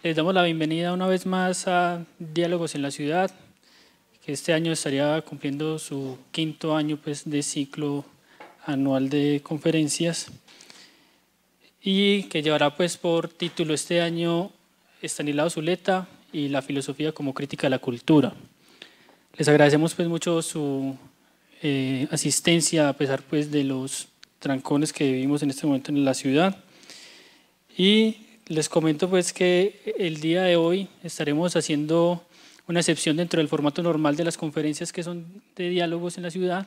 Les damos la bienvenida una vez más a Diálogos en la Ciudad, que este año estaría cumpliendo su quinto año pues, de ciclo anual de conferencias y que llevará pues, por título este año Estanislao Zuleta y la filosofía como crítica de la cultura. Les agradecemos pues, mucho su eh, asistencia a pesar pues, de los trancones que vivimos en este momento en la ciudad y les comento pues que el día de hoy estaremos haciendo una excepción dentro del formato normal de las conferencias que son de diálogos en la ciudad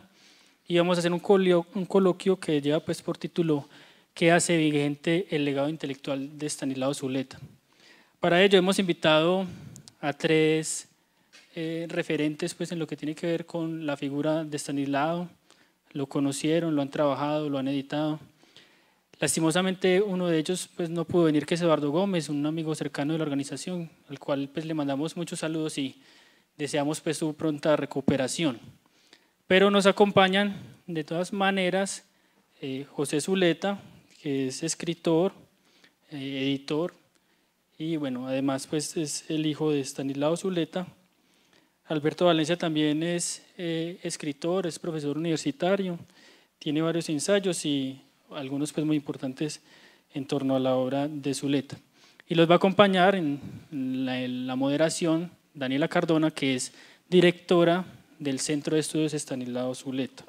y vamos a hacer un, coloquio que lleva pues por título ¿Qué hace vigente el legado intelectual de Stanislao Zuleta? Para ello hemos invitado a tres eh, referentes pues en lo que tiene que ver con la figura de Stanislao, lo conocieron, lo han trabajado, lo han editado Lastimosamente uno de ellos pues, no pudo venir, que es Eduardo Gómez, un amigo cercano de la organización, al cual pues, le mandamos muchos saludos y deseamos pues, su pronta recuperación. Pero nos acompañan de todas maneras eh, José Zuleta, que es escritor, eh, editor, y bueno, además pues es el hijo de Stanislao Zuleta. Alberto Valencia también es eh, escritor, es profesor universitario, tiene varios ensayos y algunos pues muy importantes en torno a la obra de Zuleta. Y los va a acompañar en la, moderación Daniela Cardona, que es directora del Centro de Estudios Estanislao Zuleta.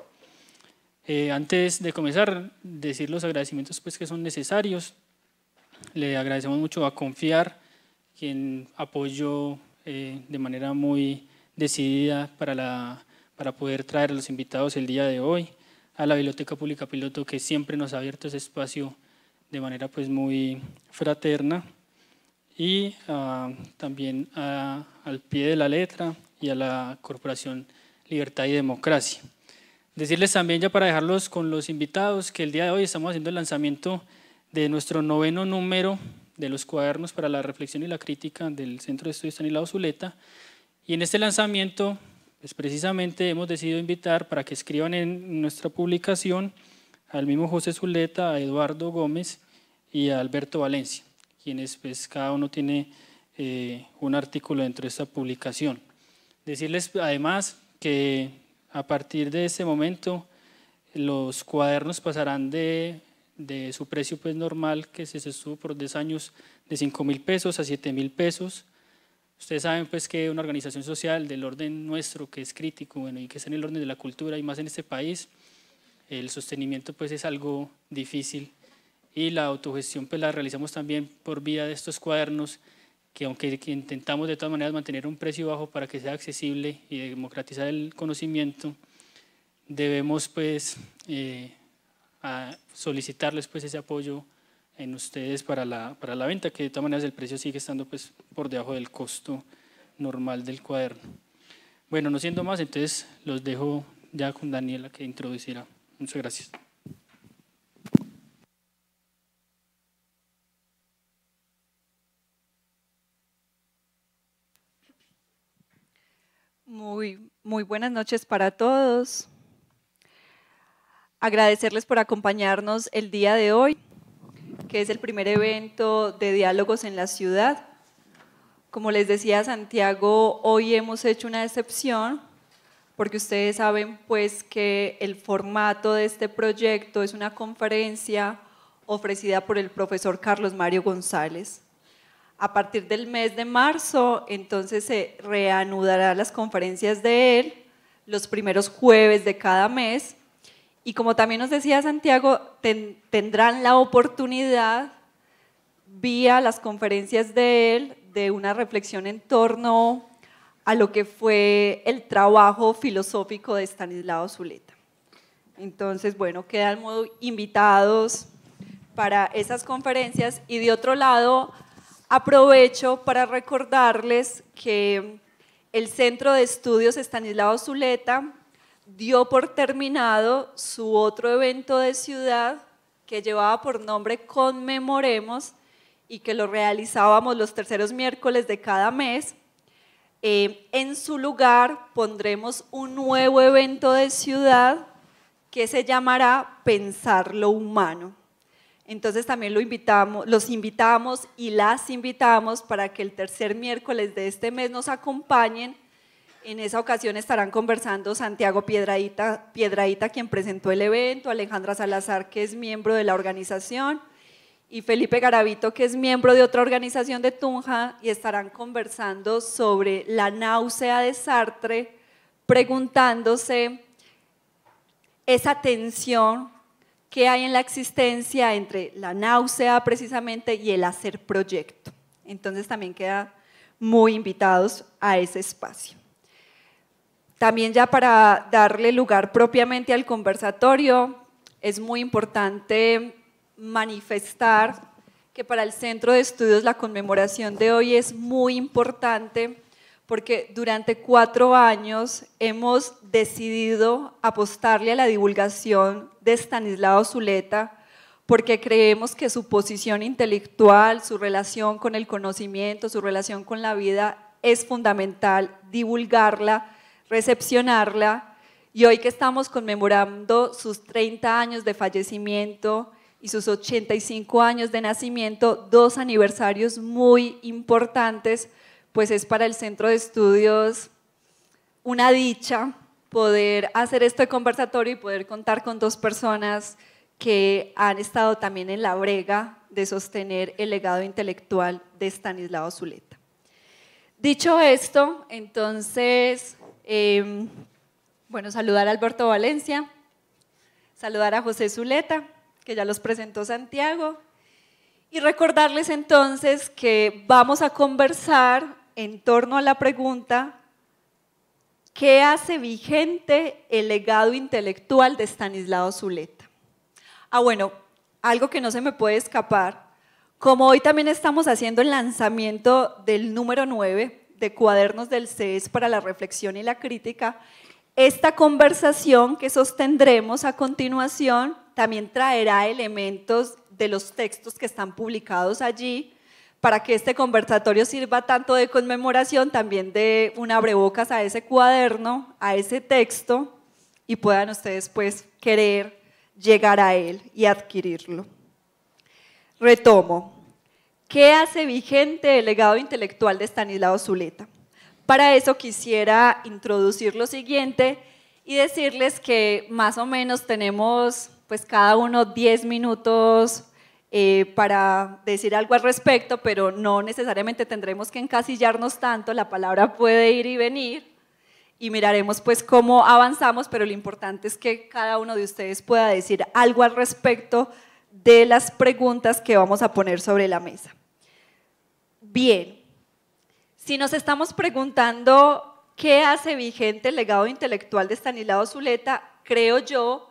Eh, antes de comenzar, decir los agradecimientos pues, que son necesarios. Le agradecemos mucho a Confiar, quien apoyó eh, de manera muy decidida para, la, para poder traer a los invitados el día de hoy a la Biblioteca Pública Piloto que siempre nos ha abierto ese espacio de manera pues muy fraterna y ah, también ah, al pie de la letra y a la Corporación Libertad y Democracia. Decirles también ya para dejarlos con los invitados que el día de hoy estamos haciendo el lanzamiento de nuestro noveno número de los cuadernos para la reflexión y la crítica del Centro de Estudios la Zuleta y en este lanzamiento pues precisamente hemos decidido invitar para que escriban en nuestra publicación al mismo José Zuleta, a Eduardo Gómez y a Alberto Valencia, quienes pues cada uno tiene eh, un artículo dentro de esta publicación. Decirles además que a partir de este momento los cuadernos pasarán de, su precio pues normal, que se estuvo por 10 años, de 5 mil pesos a 7 mil pesos, Ustedes saben pues que una organización social del orden nuestro que es crítico bueno, y que está en el orden de la cultura y más en este país, el sostenimiento pues es algo difícil y la autogestión pues la realizamos también por vía de estos cuadernos que aunque intentamos de todas maneras mantener un precio bajo para que sea accesible y democratizar el conocimiento, debemos pues eh, solicitarles pues ese apoyo en ustedes para la, para la venta, que de todas maneras el precio sigue estando pues, por debajo del costo normal del cuaderno. Bueno, no siendo más, entonces los dejo ya con Daniela que introducirá. Muchas gracias. Muy, muy buenas noches para todos. Agradecerles por acompañarnos el día de hoy que es el primer evento de diálogos en la ciudad. Como les decía Santiago, hoy hemos hecho una excepción porque ustedes saben pues que el formato de este proyecto es una conferencia ofrecida por el profesor Carlos Mario González. A partir del mes de marzo, entonces se reanudarán las conferencias de él los primeros jueves de cada mes y como también nos decía Santiago, tendrán la oportunidad, vía las conferencias de él, de una reflexión en torno a lo que fue el trabajo filosófico de Stanislao Zuleta. Entonces, bueno, quedan invitados para esas conferencias y de otro lado, aprovecho para recordarles que el Centro de Estudios Estanislao Zuleta dio por terminado su otro evento de ciudad que llevaba por nombre Conmemoremos y que lo realizábamos los terceros miércoles de cada mes. Eh, en su lugar pondremos un nuevo evento de ciudad que se llamará Pensar lo Humano. Entonces también los invitamos y las invitamos para que el tercer miércoles de este mes nos acompañen en esa ocasión estarán conversando Santiago Piedradita, quien presentó el evento, Alejandra Salazar, que es miembro de la organización, y Felipe Garavito, que es miembro de otra organización de Tunja, y estarán conversando sobre la náusea de Sartre, preguntándose esa tensión que hay en la existencia entre la náusea precisamente y el hacer proyecto. Entonces también queda muy invitados a ese espacio. También ya para darle lugar propiamente al conversatorio, es muy importante manifestar que para el Centro de Estudios la conmemoración de hoy es muy importante porque durante cuatro años hemos decidido apostarle a la divulgación de Stanislao Zuleta, porque creemos que su posición intelectual, su relación con el conocimiento, su relación con la vida es fundamental divulgarla recepcionarla y hoy que estamos conmemorando sus 30 años de fallecimiento y sus 85 años de nacimiento, dos aniversarios muy importantes, pues es para el Centro de Estudios una dicha poder hacer este conversatorio y poder contar con dos personas que han estado también en la brega de sostener el legado intelectual de Stanislao Zuleta. Dicho esto, entonces Em, bueno, saludar a Alberto Valencia, saludar a José Zuleta, que ya los presentó Santiago, y recordarles entonces que vamos a conversar en torno a la pregunta, ¿qué hace vigente el legado intelectual de Stanislao Zuleta? Ah, bueno, algo que no se me puede escapar, como hoy también estamos haciendo el lanzamiento del número 9, de cuadernos del CES para la reflexión y la crítica, esta conversación que sostendremos a continuación también traerá elementos de los textos que están publicados allí para que este conversatorio sirva tanto de conmemoración, también de un abrebocas a ese cuaderno, a ese texto, y puedan ustedes pues querer llegar a él y adquirirlo. Retomo. ¿Qué hace vigente el legado intelectual de Stanislao Zuleta? Para eso quisiera introducir lo siguiente y decirles que más o menos tenemos pues cada uno 10 minutos eh, para decir algo al respecto, pero no necesariamente tendremos que encasillarnos tanto, la palabra puede ir y venir y miraremos pues cómo avanzamos, pero lo importante es que cada uno de ustedes pueda decir algo al respecto de las preguntas que vamos a poner sobre la mesa bien. Si nos estamos preguntando qué hace vigente el legado intelectual de Stanislao Zuleta, creo yo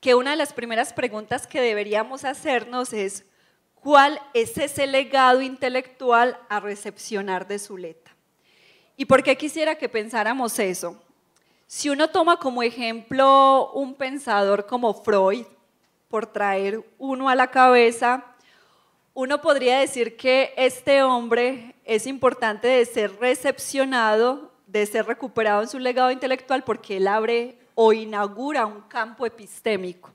que una de las primeras preguntas que deberíamos hacernos es cuál es ese legado intelectual a recepcionar de Zuleta. ¿Y por qué quisiera que pensáramos eso? Si uno toma como ejemplo un pensador como Freud, por traer uno a la cabeza, uno podría decir que este hombre es importante de ser recepcionado, de ser recuperado en su legado intelectual porque él abre o inaugura un campo epistémico.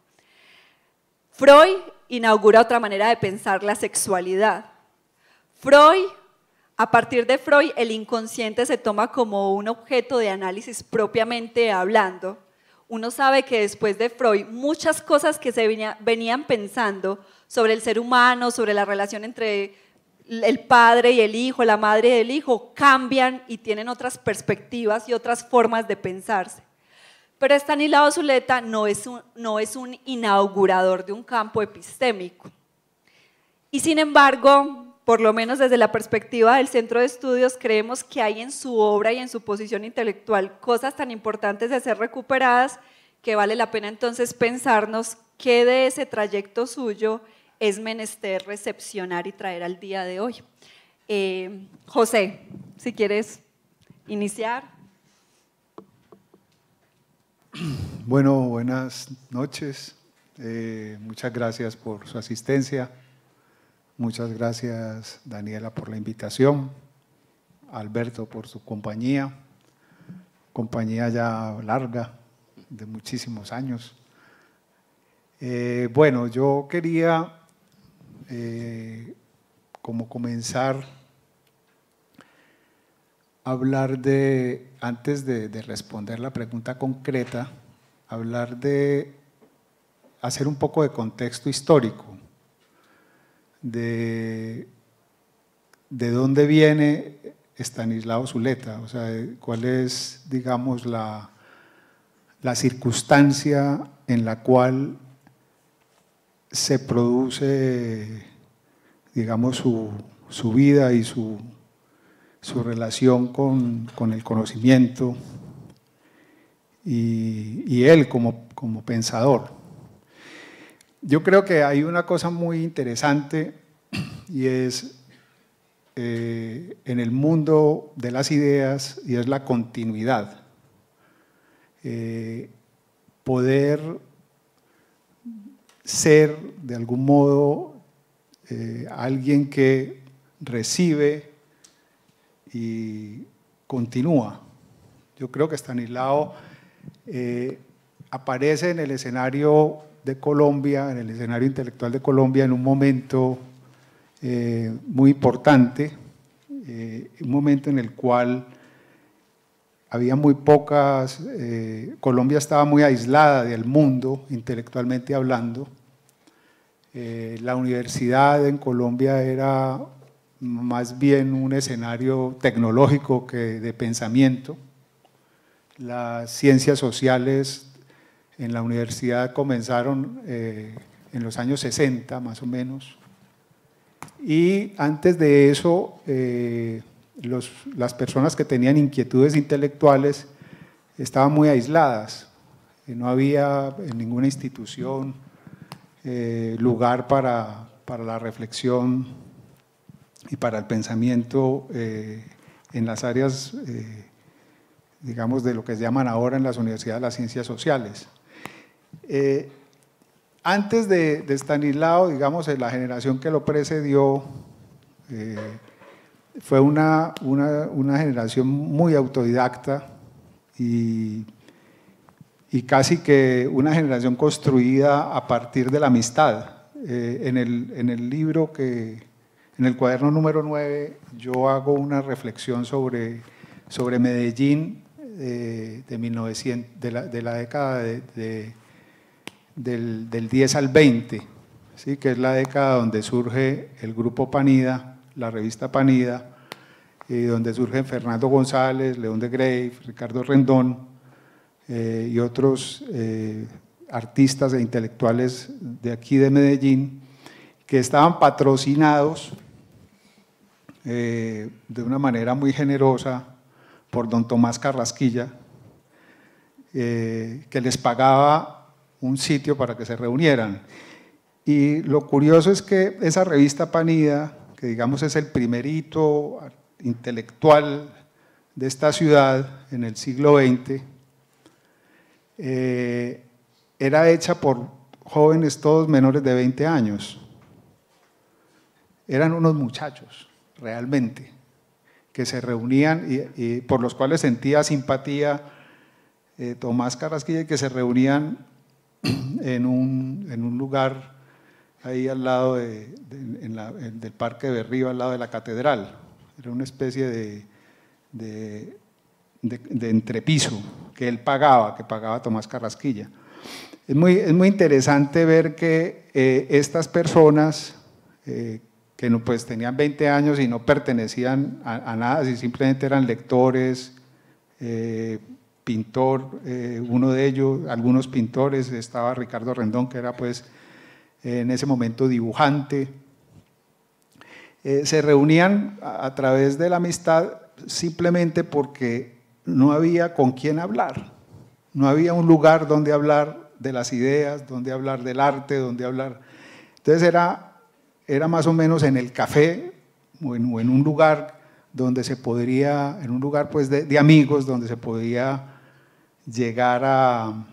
Freud inaugura otra manera de pensar la sexualidad. Freud, a partir de Freud, el inconsciente se toma como un objeto de análisis propiamente hablando. Uno sabe que después de Freud muchas cosas que se venían pensando sobre el ser humano, sobre la relación entre el padre y el hijo, la madre y el hijo, cambian y tienen otras perspectivas y otras formas de pensarse. Pero Estanislao Zuleta no es, un, no es un inaugurador de un campo epistémico. Y sin embargo, por lo menos desde la perspectiva del Centro de Estudios, creemos que hay en su obra y en su posición intelectual cosas tan importantes de ser recuperadas que vale la pena entonces pensarnos qué de ese trayecto suyo es menester recepcionar y traer al día de hoy. Eh, José, si quieres iniciar. Bueno, buenas noches. Eh, muchas gracias por su asistencia. Muchas gracias, Daniela, por la invitación. Alberto, por su compañía. Compañía ya larga, de muchísimos años. Eh, bueno, yo quería eh, como comenzar a hablar de, antes de, responder la pregunta concreta, hablar de hacer un poco de contexto histórico, de, de dónde viene Estanislao Zuleta, o sea, eh, cuál es, digamos, la, la circunstancia en la cual se produce, digamos, su, vida y su, relación con, el conocimiento y, él como, pensador. Yo creo que hay una cosa muy interesante y es eh, en el mundo de las ideas y es la continuidad. Eh, poder ser de algún modo eh, alguien que recibe y continúa. Yo creo que Stanislao eh, aparece en el escenario de Colombia, en el escenario intelectual de Colombia, en un momento eh, muy importante, un momento en el cual había muy pocas, Colombia estaba muy aislada del mundo, intelectualmente hablando, eh, la universidad en Colombia era más bien un escenario tecnológico que de pensamiento. Las ciencias sociales en la universidad comenzaron eh, en los años 60, más o menos. Y antes de eso, eh, las personas que tenían inquietudes intelectuales estaban muy aisladas. No había en ninguna institución eh, lugar para, la reflexión y para el pensamiento eh, en las áreas, eh, digamos, de lo que se llaman ahora en las universidades las ciencias sociales. antes de, Stanislao, digamos, la generación que lo precedió, fue una generación muy autodidacta y y casi que una generación construida a partir de la amistad. Eh, en, el, en el libro que, en el cuaderno número 9, yo hago una reflexión sobre, sobre Medellín eh, de, de, 1900, de, la, década de, del, del, 10 al 20, ¿sí? que es la década donde surge el grupo Panida, la revista Panida, y eh, donde surgen Fernando González, León de Grey, Ricardo Rendón, eh, y otros eh, artistas e intelectuales de aquí de Medellín que estaban patrocinados eh, de una manera muy generosa por don Tomás Carrasquilla, que les pagaba un sitio para que se reunieran. Y lo curioso es que esa revista Panida, que digamos es el primerito intelectual de esta ciudad en el siglo XX, eh, era hecha por jóvenes todos menores de 20 años. Eran unos muchachos, realmente, que se reunían y, por los cuales sentía simpatía eh, Tomás Carrasquilla que se reunían en un, lugar ahí al lado del Parque de Berrío, al lado de la catedral. Era una especie de, de entrepiso, que él pagaba, que pagaba Tomás Carrasquilla. Es muy, es muy interesante ver que eh, estas personas eh, que no, pues, tenían 20 años y no pertenecían a, nada, si simplemente eran lectores, eh, pintor, uno de ellos, algunos pintores, estaba Ricardo Rendón, que era pues en ese momento dibujante, se reunían a, través de la amistad simplemente porque no había con quién hablar, no había un lugar donde hablar de las ideas, donde hablar del arte, donde hablar. Entonces era, era más o menos en el café o en, un lugar donde se podría, en un lugar pues de, amigos, donde se podía llegar a,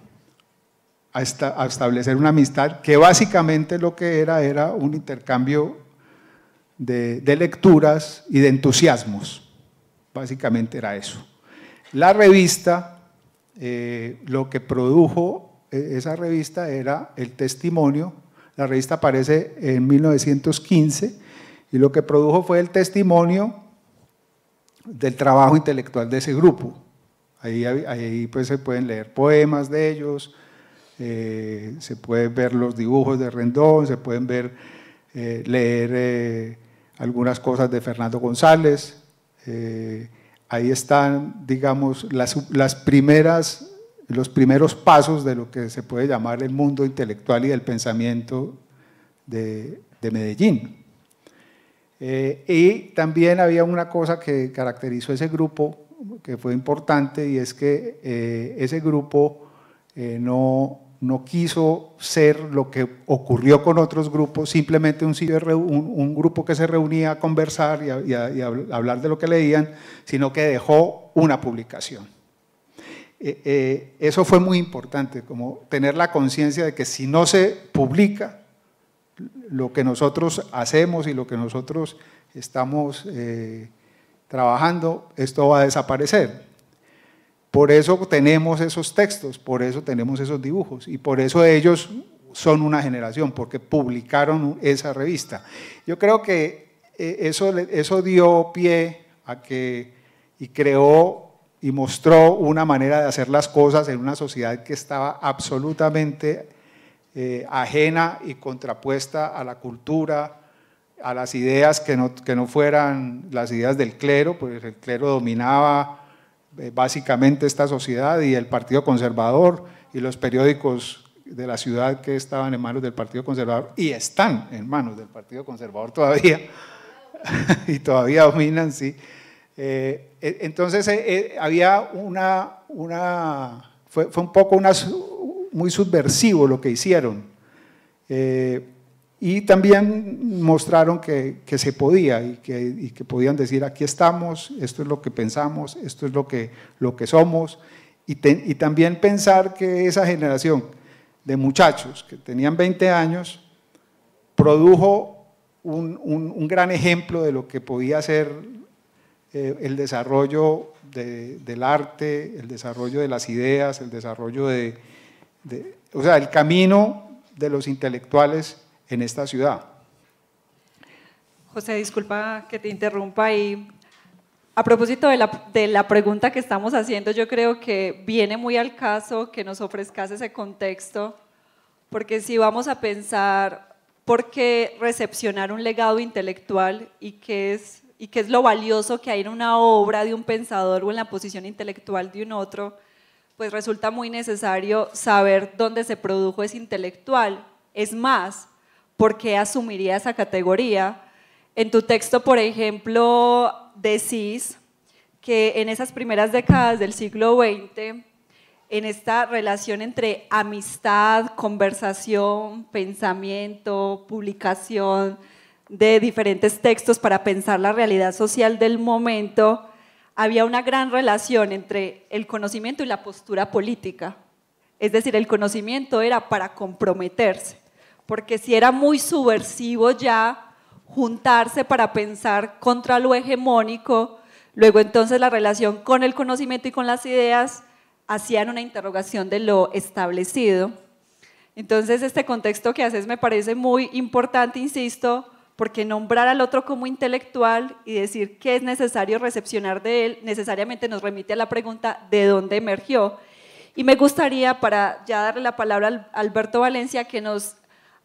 establecer una amistad que básicamente lo que era era un intercambio de, de lecturas y de entusiasmos. Básicamente era eso. La revista, eh, lo que produjo eh, esa revista era el testimonio. La revista aparece en 1915 y lo que produjo fue el testimonio del trabajo intelectual de ese grupo. Ahí, ahí pues se pueden leer poemas de ellos, eh, se pueden ver los dibujos de Rendón, se pueden ver, leer algunas cosas de Fernando González ahí están, digamos, las, primeras, los primeros pasos de lo que se puede llamar el mundo intelectual y el pensamiento de, Medellín. Eh, y también había una cosa que caracterizó ese grupo, que fue importante, y es que eh, ese grupo eh, no no quiso ser lo que ocurrió con otros grupos, simplemente un, grupo que se reunía a conversar y, a, hablar de lo que leían, sino que dejó una publicación. Eh, eh, eso fue muy importante, como tener la conciencia de que si no se publica lo que nosotros hacemos y lo que nosotros estamos eh, trabajando, esto va a desaparecer. Por eso tenemos esos textos, por eso tenemos esos dibujos y por eso ellos son una generación, porque publicaron esa revista. Yo creo que eh, eso, eso dio pie a que y creó y mostró una manera de hacer las cosas en una sociedad que estaba absolutamente eh, ajena y contrapuesta a la cultura, a las ideas que no, que no fueran las ideas del clero, pues el clero dominaba eh, básicamente esta sociedad y el Partido Conservador y los periódicos de la ciudad que estaban en manos del Partido Conservador y están en manos del Partido Conservador todavía y todavía dominan, sí. Eh, e, entonces eh, había una, una fue, un poco muy subversivo lo que hicieron. Y también mostraron que, se podía y que, podían decir, aquí estamos, esto es lo que pensamos, esto es lo que, somos. Y, también pensar que esa generación de muchachos que tenían 20 años produjo un, gran ejemplo de lo que podía ser eh, el desarrollo del arte, el desarrollo de las ideas, el desarrollo de, de, o sea, el camino de los intelectuales en esta ciudad. José, disculpa que te interrumpa y a propósito de la, de la, pregunta que estamos haciendo, yo creo que viene muy al caso que nos ofrezcas ese contexto, porque si vamos a pensar por qué recepcionar un legado intelectual y qué es, y qué es lo valioso que hay en una obra de un pensador o en la posición intelectual de un otro, pues resulta muy necesario saber dónde se produjo ese intelectual. Es más, por qué asumiría esa categoría. En tu texto, por ejemplo, decís que en esas primeras décadas del siglo XX, en esta relación entre amistad, conversación, pensamiento, publicación de diferentes textos para pensar la realidad social del momento, había una gran relación entre el conocimiento y la postura política. Es decir, el conocimiento era para comprometerse porque si era muy subversivo ya juntarse para pensar contra lo hegemónico, luego entonces la relación con el conocimiento y con las ideas hacían una interrogación de lo establecido. Entonces este contexto que haces me parece muy importante, insisto, porque nombrar al otro como intelectual y decir que es necesario recepcionar de él necesariamente nos remite a la pregunta de dónde emergió. Y me gustaría, para ya darle la palabra a Alberto Valencia, que nos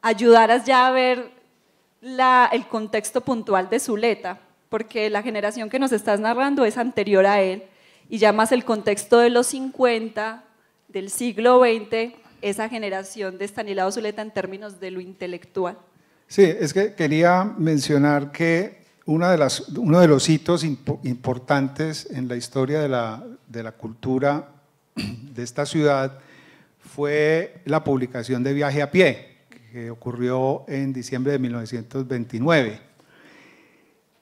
ayudaras ya a ver el contexto puntual de Zuleta, porque la generación que nos estás narrando es anterior a él, y ya más el contexto de los 50, del siglo XX, esa generación de Estanislao Zuleta en términos de lo intelectual. Sí, es que quería mencionar que una de las, uno de los hitos importantes en la historia de la, de la cultura de esta ciudad fue la publicación de Viaje a Pie, que ocurrió en diciembre de 1929.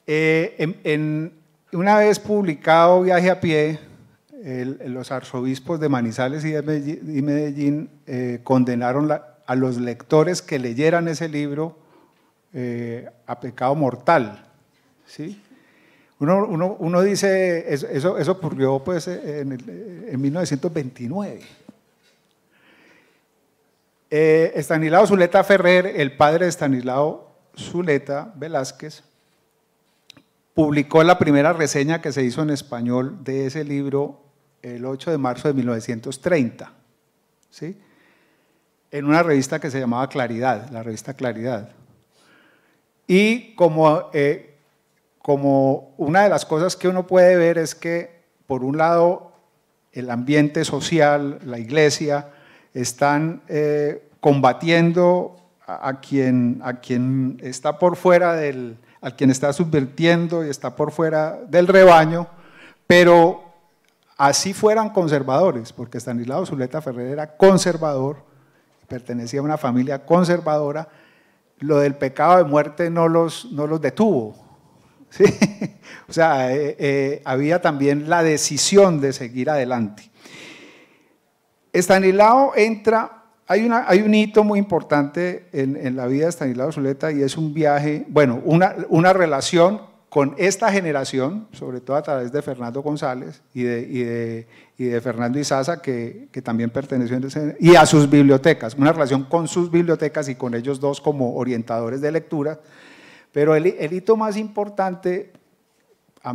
Eh, en, una vez publicado Viaje a Pie, los arzobispos de Manizales y Medellín, eh, condenaron a los lectores que leyeran ese libro eh, a pecado mortal. ¿sí? Uno, dice, eso, ocurrió pues, en 1929. Eh, Estanislao Zuleta Ferrer, el padre de Estanislao Zuleta Velázquez, publicó la primera reseña que se hizo en español de ese libro el 8 de marzo de 1930, ¿sí? en una revista que se llamaba Claridad, la revista Claridad. Y eh, como una de las cosas que uno puede ver es que, por un lado, el ambiente social, la iglesia, están eh, combatiendo a, quien, a quien está por fuera del, a quien está subvirtiendo y está por fuera del rebaño, pero así fueran conservadores, porque Stanislao Zuleta Ferrer era conservador, pertenecía a una familia conservadora, lo del pecado de muerte no los, no los detuvo. O sea, eh, eh, había también la decisión de seguir adelante. Estanislao entra, hay, un hito muy importante en, la vida de Estanislao Zuleta y es un viaje, bueno, una, relación con esta generación, sobre todo a través de Fernando González y de, y Fernando Izaza, que, también perteneció, ese, y a sus bibliotecas, una relación con sus bibliotecas y con ellos dos como orientadores de lectura. Pero el, el hito más importante,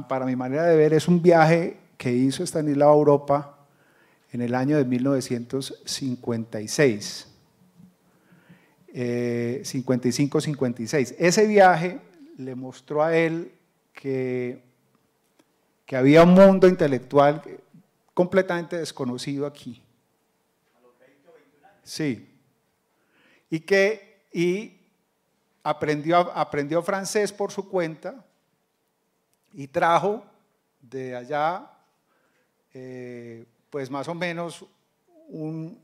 para mi manera de ver, es un viaje que hizo Estanislao a Europa en el año de 1956. 55-56. Eh, Ese viaje le mostró a él que, que había un mundo intelectual completamente desconocido aquí. Sí. Y que y aprendió, aprendió francés por su cuenta y trajo de allá eh, pues más o menos un,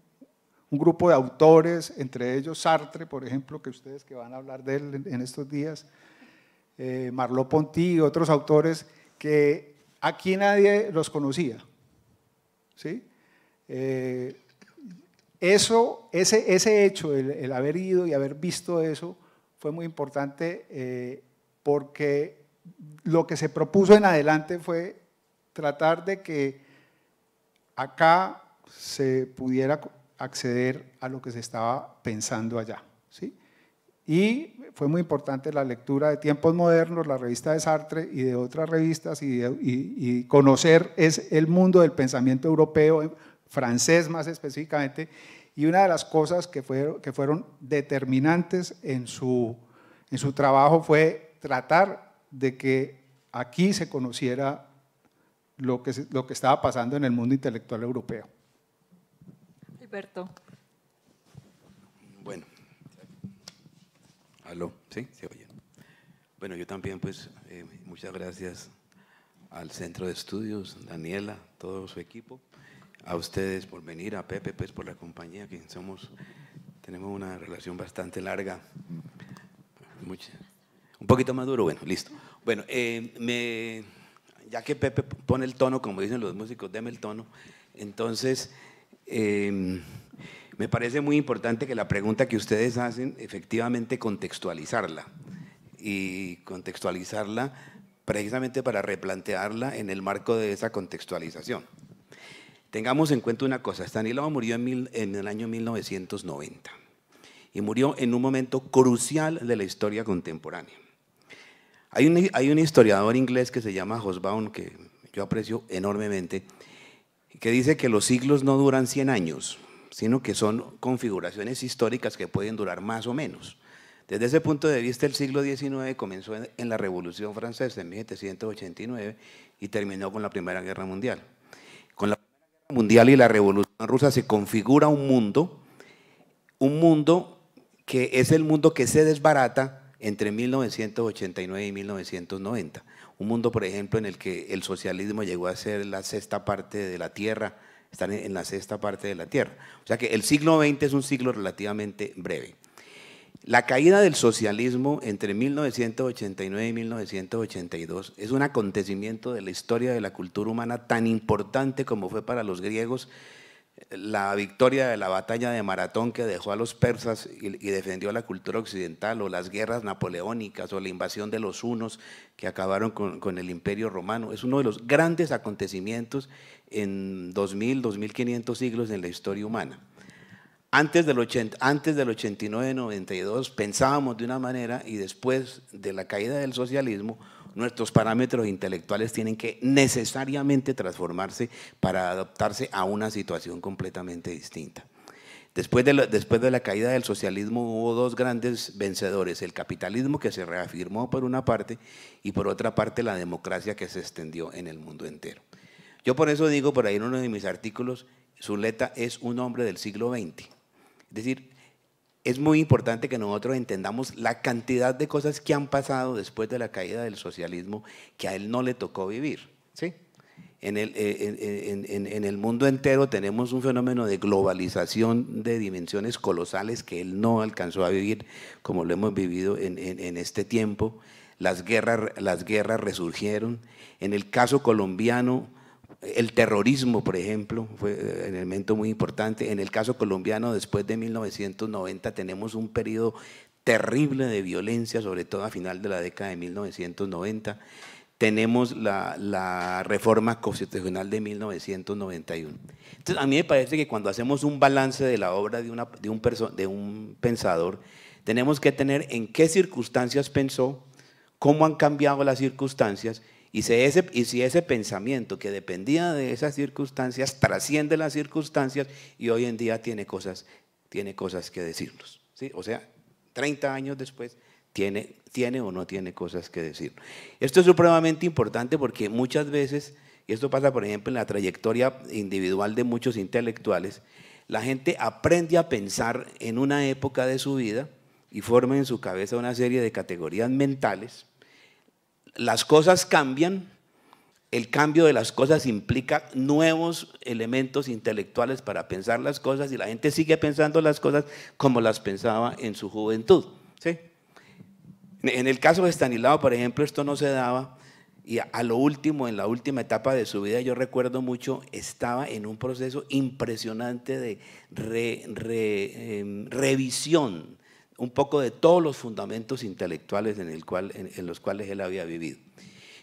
grupo de autores, entre ellos Sartre, por ejemplo, que ustedes que van a hablar de él en, estos días, eh, ponty y otros autores que aquí nadie los conocía. ¿sí? Eh, eso, ese, ese hecho, el, haber ido y haber visto eso, fue muy importante eh, porque lo que se propuso en adelante fue tratar de que acá se pudiera acceder a lo que se estaba pensando allá. ¿sí? Y fue muy importante la lectura de Tiempos Modernos, la revista de Sartre y de otras revistas y, conocer es el mundo del pensamiento europeo, eh, francés más específicamente, y una de las cosas que fueron, que fueron determinantes en su, en su trabajo fue tratar de que aquí se conociera lo que, lo que estaba pasando en el mundo intelectual europeo. Alberto. Bueno. Aló, ¿sí? ¿Se oye? Bueno, yo también, pues, eh, muchas gracias al Centro de Estudios, Daniela, todo su equipo, a ustedes por venir, a Pepe, pues, por la compañía, que somos, tenemos una relación bastante larga. un poquito más duro, bueno, listo. Bueno, eh, me ya que Pepe pone el tono, como dicen los músicos, deme el tono, entonces em, me parece muy importante que la pregunta que ustedes hacen, efectivamente contextualizarla y contextualizarla precisamente para replantearla en el marco de esa contextualización. Tengamos en cuenta una cosa, Stanislav murió en, en el año 1990 y murió en un momento crucial de la historia contemporánea hay un, historiador inglés que se llama Hosbaum, que yo aprecio enormemente, que dice que los siglos no duran 100 años, sino que son configuraciones históricas que pueden durar más o menos. Desde ese punto de vista, el siglo XIX comenzó en, la Revolución Francesa en 1789 y terminó con la Primera Guerra Mundial. Con la Primera Guerra Mundial y la Revolución Rusa se configura un mundo, un mundo que es el mundo que se desbarata entre 1989 y 1990. Un mundo, por ejemplo, en el que el socialismo llegó a ser la sexta parte de la Tierra, están en la sexta parte de la Tierra. O sea que el siglo XX es un siglo relativamente breve. La caída del socialismo entre 1989 y 1982 es un acontecimiento de la historia de la cultura humana tan importante como fue para los griegos la victoria de la batalla de Maratón que dejó a los persas y, defendió la cultura occidental, o las guerras napoleónicas, o la invasión de los hunos que acabaron con, el imperio romano. Es uno de los grandes acontecimientos en 2.000, 2.500 siglos en la historia humana. Antes del, antes del 89, 92 pensábamos de una manera y después de la caída del socialismo Nuestros parámetros intelectuales tienen que necesariamente transformarse para adaptarse a una situación completamente distinta. Después de, la, después de, la, caída del socialismo hubo dos grandes vencedores, el capitalismo que se reafirmó por una parte y por otra parte la democracia que se extendió en el mundo entero. Yo por eso digo por ahí en uno de mis artículos, Zuleta es un hombre del siglo XX. Es decir, es muy importante que nosotros entendamos la cantidad de cosas que han pasado después de la caída del socialismo que a él no le tocó vivir. ¿sí? En, el, eh, mundo entero tenemos un fenómeno de globalización de dimensiones colosales que él no alcanzó a vivir como lo hemos vivido en este tiempo. Las guerras, las guerras resurgieron. En el caso colombiano, el terrorismo, por ejemplo, fue eh, un elemento muy importante. En el caso colombiano, después de 1990 tenemos un periodo terrible de violencia, sobre todo a final de la década de 1990. Tenemos la, reforma constitucional de 1991. Entonces, a mí me parece que cuando hacemos un balance de la obra de, una, de un pensador, tenemos que tener en qué circunstancias pensó, cómo han cambiado las circunstancias y si, ese, y si ese pensamiento que dependía de esas circunstancias trasciende las circunstancias y hoy en día tiene cosas, tiene cosas que decirnos. ¿sí? O sea, 30 años después tiene, tiene o no tiene cosas que decir. Esto es supremamente importante porque muchas veces, y esto pasa por ejemplo en la trayectoria individual de muchos intelectuales, la gente aprende a pensar en una época de su vida y forma en su cabeza una serie de categorías mentales las cosas cambian, el cambio de las cosas implica nuevos elementos intelectuales para pensar las cosas y la gente sigue pensando las cosas como las pensaba en su juventud. En el caso de Estanislao, por ejemplo, esto no se daba y a, lo último, en la última etapa de su vida, yo recuerdo mucho, estaba en un proceso impresionante de em, revisión un poco de todos los fundamentos intelectuales en, los cuales él había vivido.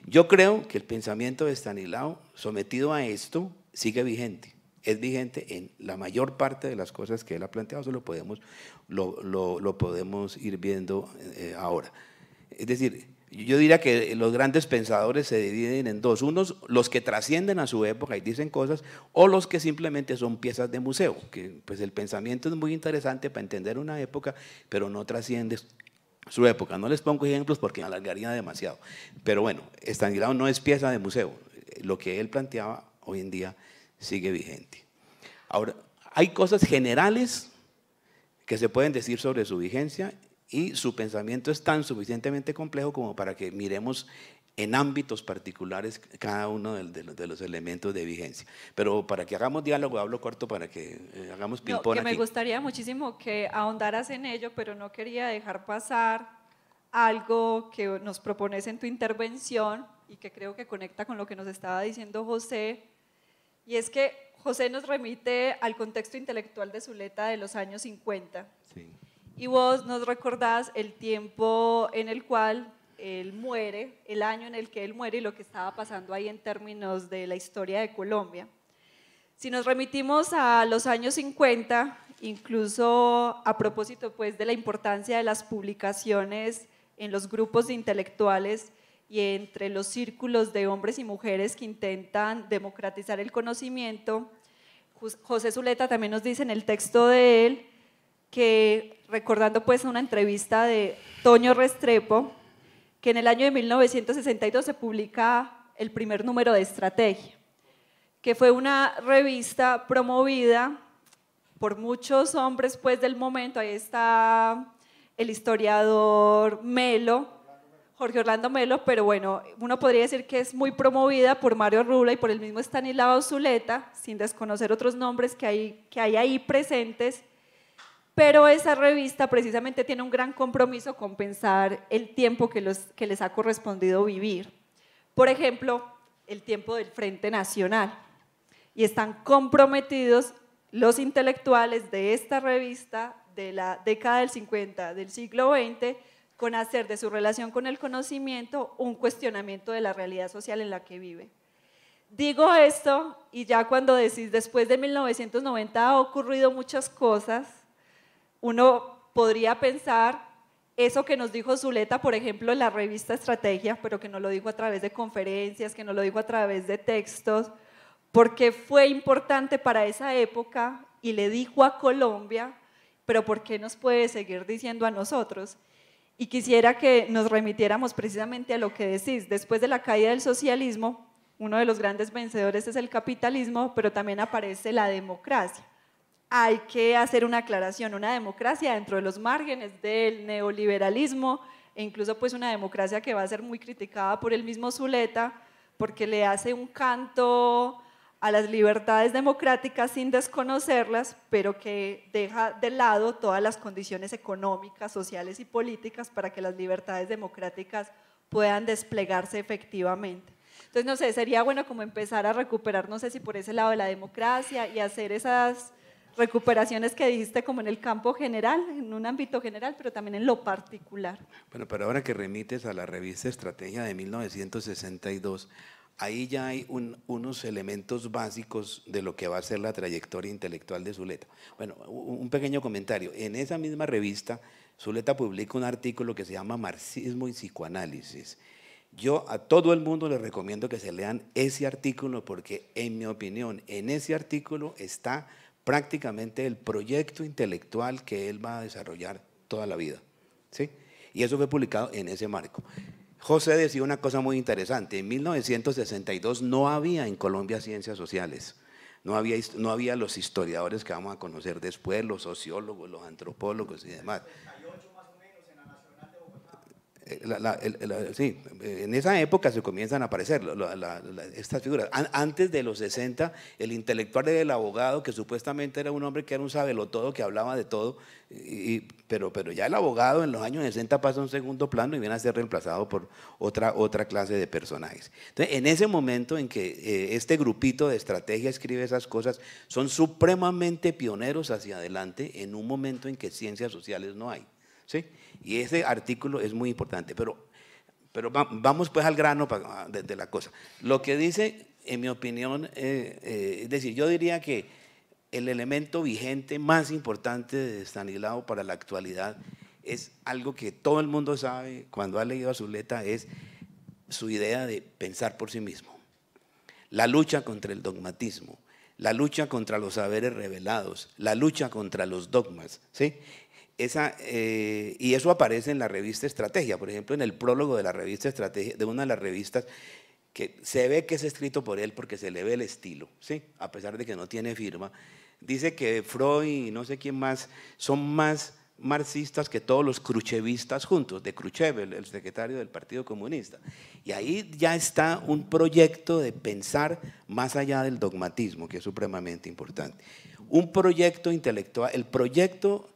Yo creo que el pensamiento de Stanislao, sometido a esto, sigue vigente. Es vigente en la mayor parte de las cosas que él ha planteado, eso lo podemos, lo, podemos ir viendo eh, ahora. Es decir, yo diría que los grandes pensadores se dividen en dos. Unos, los que trascienden a su época y dicen cosas, o los que simplemente son piezas de museo, que pues el pensamiento es muy interesante para entender una época, pero no trasciende su época. No les pongo ejemplos porque me alargaría demasiado. Pero bueno, Stanislao no es pieza de museo. Lo que él planteaba hoy en día sigue vigente. Ahora, hay cosas generales que se pueden decir sobre su vigencia y su pensamiento es tan suficientemente complejo como para que miremos en ámbitos particulares cada uno de, los elementos de vigencia. Pero para que hagamos diálogo, hablo corto para que eh, hagamos ping no, me gustaría muchísimo que ahondaras en ello, pero no quería dejar pasar algo que nos propones en tu intervención y que creo que conecta con lo que nos estaba diciendo José, y es que José nos remite al contexto intelectual de Zuleta de los años 50. Sí y vos nos recordás el tiempo en el cual él muere, el año en el que él muere y lo que estaba pasando ahí en términos de la historia de Colombia. Si nos remitimos a los años 50, incluso a propósito pues de la importancia de las publicaciones en los grupos intelectuales y entre los círculos de hombres y mujeres que intentan democratizar el conocimiento, José Zuleta también nos dice en el texto de él que recordando pues una entrevista de Toño Restrepo, que en el año de 1962 se publica el primer número de Estrategia, que fue una revista promovida por muchos hombres pues del momento, ahí está el historiador Melo, Jorge Orlando Melo, pero bueno, uno podría decir que es muy promovida por Mario Rula y por el mismo Stanislao Zuleta, sin desconocer otros nombres que hay, que hay ahí presentes, pero esa revista precisamente tiene un gran compromiso con pensar el tiempo que, los, que les ha correspondido vivir. Por ejemplo, el tiempo del Frente Nacional. Y están comprometidos los intelectuales de esta revista de la década del 50 del siglo XX con hacer de su relación con el conocimiento un cuestionamiento de la realidad social en la que vive. Digo esto y ya cuando decís después de 1990 ha ocurrido muchas cosas, uno podría pensar eso que nos dijo Zuleta, por ejemplo, en la revista Estrategia, pero que no lo dijo a través de conferencias, que no lo dijo a través de textos, porque fue importante para esa época y le dijo a Colombia, pero ¿por qué nos puede seguir diciendo a nosotros? Y quisiera que nos remitiéramos precisamente a lo que decís. Después de la caída del socialismo, uno de los grandes vencedores es el capitalismo, pero también aparece la democracia hay que hacer una aclaración, una democracia dentro de los márgenes del neoliberalismo, e incluso pues una democracia que va a ser muy criticada por el mismo Zuleta, porque le hace un canto a las libertades democráticas sin desconocerlas, pero que deja de lado todas las condiciones económicas, sociales y políticas para que las libertades democráticas puedan desplegarse efectivamente. Entonces, no sé, sería bueno como empezar a recuperar, no sé si por ese lado de la democracia y hacer esas recuperaciones que dijiste como en el campo general, en un ámbito general, pero también en lo particular. Bueno, pero ahora que remites a la revista Estrategia de 1962, ahí ya hay unos elementos básicos de lo que va a ser la trayectoria intelectual de Zuleta. Bueno, un pequeño comentario. En esa misma revista, Zuleta publica un artículo que se llama Marxismo y Psicoanálisis. Yo a todo el mundo les recomiendo que se lean ese artículo porque, en mi opinión, en ese artículo está prácticamente el proyecto intelectual que él va a desarrollar toda la vida. ¿sí? Y eso fue publicado en ese marco. José decía una cosa muy interesante, en 1962 no había en Colombia ciencias sociales. No había, no había los historiadores que vamos a conocer después, los sociólogos, los antropólogos y demás. Eh, eh, en esa época se comienzan a aparecer estas figuras. antes de los 60, el intelectual era el abogado, que supuestamente era un hombre que era un sabelotodo, que hablaba de todo, pero, ya el abogado en los años 60 pasa a un segundo plano y viene a ser reemplazado por otra, otra clase de personajes. Entonces, en ese momento en que eh, este grupito de estrategia escribe esas cosas, son supremamente pioneros hacia adelante en un momento en que ciencias sociales no hay. Y ese artículo es muy importante, pero, pero vamos pues al grano ah, de, la cosa. Lo que dice, en mi opinión, eh, eh, es decir, yo diría que el elemento vigente más importante de Stanislao para la actualidad es algo que todo el mundo sabe cuando ha leído a Zuleta, es su idea de pensar por sí mismo. La lucha contra el dogmatismo, la lucha contra los saberes revelados, la lucha contra los dogmas. ¿sí? Esa, eh, y eso aparece en la revista Estrategia, por ejemplo, en el prólogo de la revista Estrategia, de una de las revistas que se ve que es escrito por él porque se le ve el estilo, ¿sí? a pesar de que no tiene firma. Dice que Freud y no sé quién más son más marxistas que todos los cruchevistas juntos, de Khrushchev, el secretario del Partido Comunista. Y ahí ya está un proyecto de pensar más allá del dogmatismo, que es supremamente importante. Un proyecto intelectual, el proyecto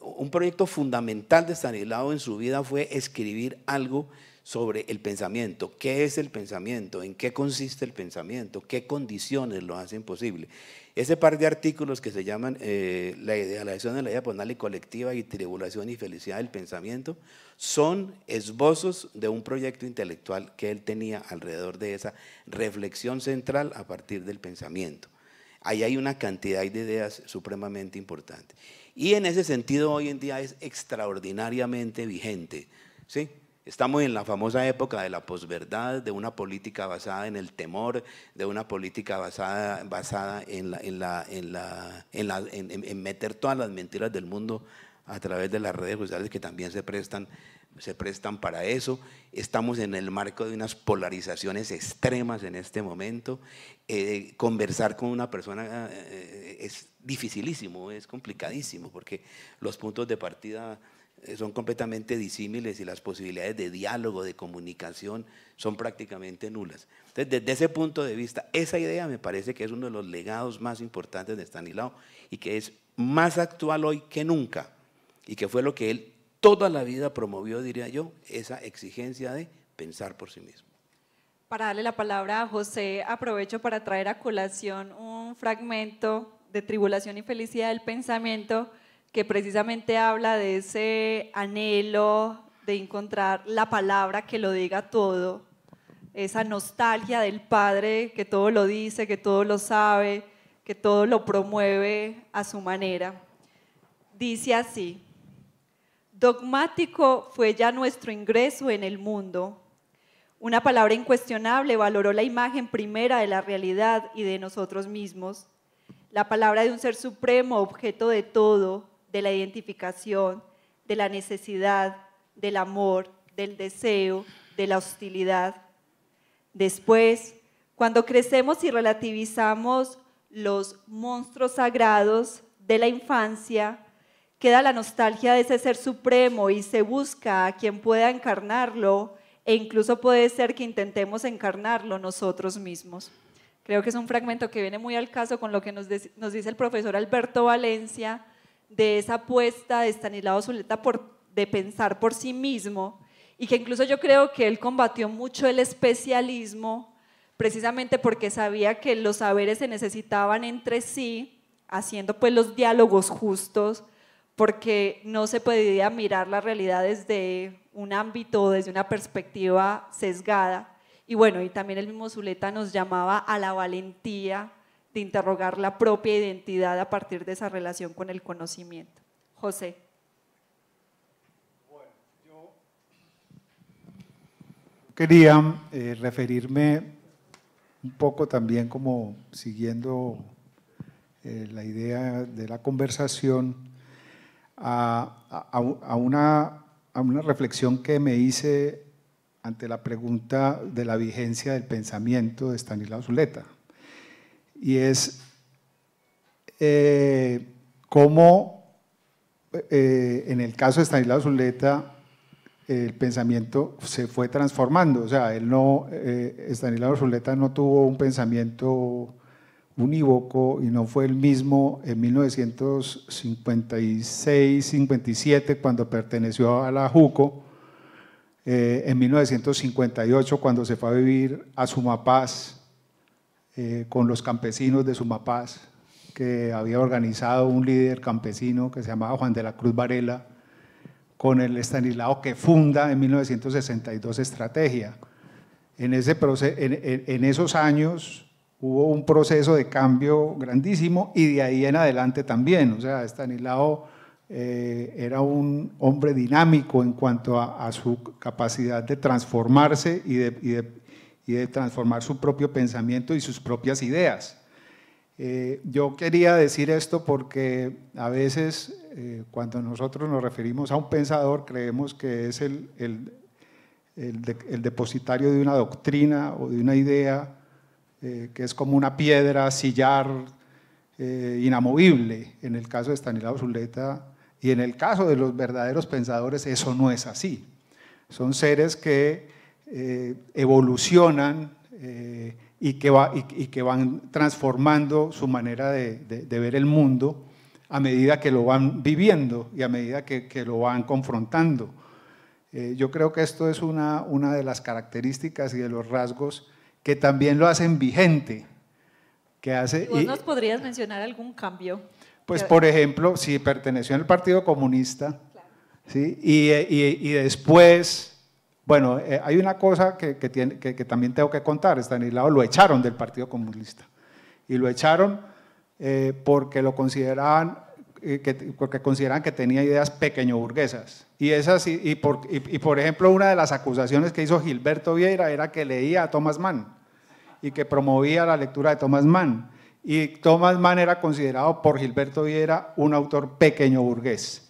un proyecto fundamental de Stanislao en su vida fue escribir algo sobre el pensamiento. ¿Qué es el pensamiento? ¿En qué consiste el pensamiento? ¿Qué condiciones lo hacen posible? Ese par de artículos que se llaman eh, La idealización de la idea personal y colectiva y tribulación y felicidad del pensamiento son esbozos de un proyecto intelectual que él tenía alrededor de esa reflexión central a partir del pensamiento. Ahí hay una cantidad de ideas supremamente importantes. Y en ese sentido hoy en día es extraordinariamente vigente. Estamos en la famosa época de la posverdad, de una política basada en el temor, de una política basada, basada en, la, la, en, la, en meter todas las mentiras del mundo a través de las redes sociales que también se prestan se prestan para eso. Estamos en el marco de unas polarizaciones extremas en este momento. Eh, conversar con una persona eh, es dificilísimo, es complicadísimo, porque los puntos de partida eh, son completamente disímiles y las posibilidades de diálogo, de comunicación, son prácticamente nulas. Entonces, desde ese punto de vista, esa idea me parece que es uno de los legados más importantes de Stanislao y que es más actual hoy que nunca y que fue lo que él toda la vida promovió, diría yo, esa exigencia de pensar por sí mismo. Para darle la palabra a José, aprovecho para traer a colación un fragmento de Tribulación y Felicidad del Pensamiento que precisamente habla de ese anhelo de encontrar la palabra que lo diga todo, esa nostalgia del Padre que todo lo dice, que todo lo sabe, que todo lo promueve a su manera. Dice así, Dogmático fue ya nuestro ingreso en el mundo. Una palabra incuestionable valoró la imagen primera de la realidad y de nosotros mismos, la palabra de un ser supremo, objeto de todo, de la identificación, de la necesidad, del amor, del deseo, de la hostilidad. Después, cuando crecemos y relativizamos los monstruos sagrados de la infancia, queda la nostalgia de ese ser supremo y se busca a quien pueda encarnarlo e incluso puede ser que intentemos encarnarlo nosotros mismos. Creo que es un fragmento que viene muy al caso con lo que nos, nos dice el profesor Alberto Valencia de esa apuesta de Stanislao Zuleta por, de pensar por sí mismo y que incluso yo creo que él combatió mucho el especialismo precisamente porque sabía que los saberes se necesitaban entre sí, haciendo pues los diálogos justos porque no se podía mirar la realidad desde un ámbito, desde una perspectiva sesgada. Y bueno, y también el mismo Zuleta nos llamaba a la valentía de interrogar la propia identidad a partir de esa relación con el conocimiento. José. Bueno, yo quería eh, referirme un poco también como siguiendo eh, la idea de la conversación a, a, una, reflexión que me hice ante la pregunta de la vigencia del pensamiento de Stanislaw Zuleta. Y es eh, cómo, eh, en el caso de Stanislaw Zuleta, el pensamiento se fue transformando. O sea, él no, eh, Stanislao Zuleta no tuvo un pensamiento unívoco y no fue el mismo en 1956-57 cuando perteneció a la JUCO, eh, en 1958 cuando se fue a vivir a Sumapaz eh, con los campesinos de Sumapaz, que había organizado un líder campesino que se llamaba Juan de la Cruz Varela, con el Estanislao que funda en 1962 Estrategia. En, ese en esos años hubo un proceso de cambio grandísimo y de ahí en adelante también. O sea, Estanislao eh, era un hombre dinámico en cuanto a, su capacidad de transformarse y de, transformar su propio pensamiento y sus propias ideas. Eh, yo quería decir esto porque a veces eh, cuando nosotros nos referimos a un pensador creemos que es el, el depositario de una doctrina o de una idea eh, que es como una piedra, sillar eh, inamovible. En el caso de Stanislao Zuleta y en el caso de los verdaderos pensadores, eso no es así. Son seres que eh, evolucionan y que, van transformando su manera de, ver el mundo a medida que lo van viviendo y a medida que, lo van confrontando. yo creo que esto es una, una de las características y de los rasgos que también lo hacen vigente. Que hace, nos podrías mencionar algún cambio? Pues, por ejemplo, si perteneció al Partido Comunista, ¿sí? Eh, y, después, bueno, eh, hay una cosa que, que, tiene, que, también tengo que contar, Estanislao lo echaron del Partido Comunista, y lo echaron eh, porque lo consideraban, porque consideraban que tenía ideas pequeño burguesas y, esas, y, por, por, ejemplo, una de las acusaciones que hizo Gilberto Vieira era que leía a Thomas Mann y que promovía la lectura de Thomas Mann. Y Thomas Mann era considerado por Gilberto Vieira un autor pequeño burgués.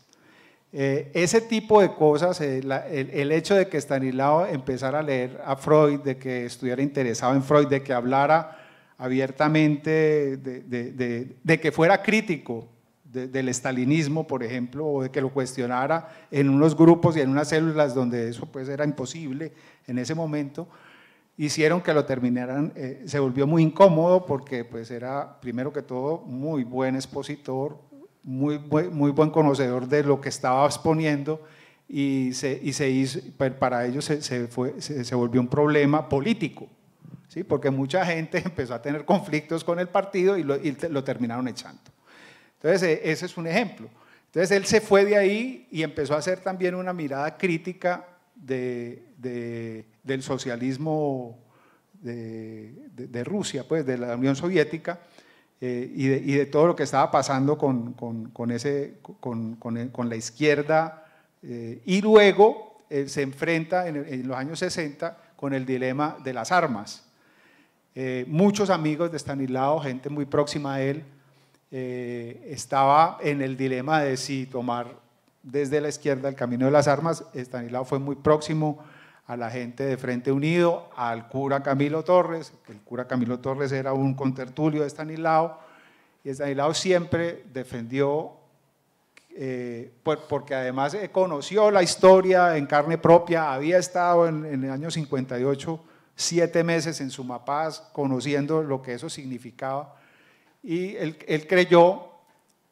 Eh, ese tipo de cosas, eh, el, hecho de que Stanislao empezara a leer a Freud, de que estuviera interesado en Freud, de que hablara abiertamente, de que fuera crítico del estalinismo, por ejemplo, o de que lo cuestionara en unos grupos y en unas células donde eso pues era imposible en ese momento, hicieron que lo terminaran, eh, se volvió muy incómodo porque pues era, primero que todo, muy buen expositor, muy, buen, muy buen conocedor de lo que estaba exponiendo y se, y se pues, para ellos se, fue, se, volvió un problema político, ¿sí? porque mucha gente empezó a tener conflictos con el partido y lo terminaron echando. Entonces, e, ese es un ejemplo. Entonces, él se fue de ahí y empezó a hacer también una mirada crítica del socialismo de, Rusia, pues, de la Unión Soviética. Eh, y, de, todo lo que estaba pasando con, con ese, con, la izquierda, eh, y luego se enfrenta en, los años 60 con el dilema de las armas. Eh, muchos amigos de Stanislao, gente muy próxima a él, eh, estaba en el dilema de si tomar desde la izquierda el camino de las armas. Estanislao fue muy próximo a la gente de Frente Unido, al cura Camilo Torres, el cura Camilo Torres era un contertulio de Estanislao, y Estanislao siempre defendió, eh, porque además conoció la historia en carne propia, había estado en, en el año 58 siete meses en Sumapaz, conociendo lo que eso significaba y él, creyó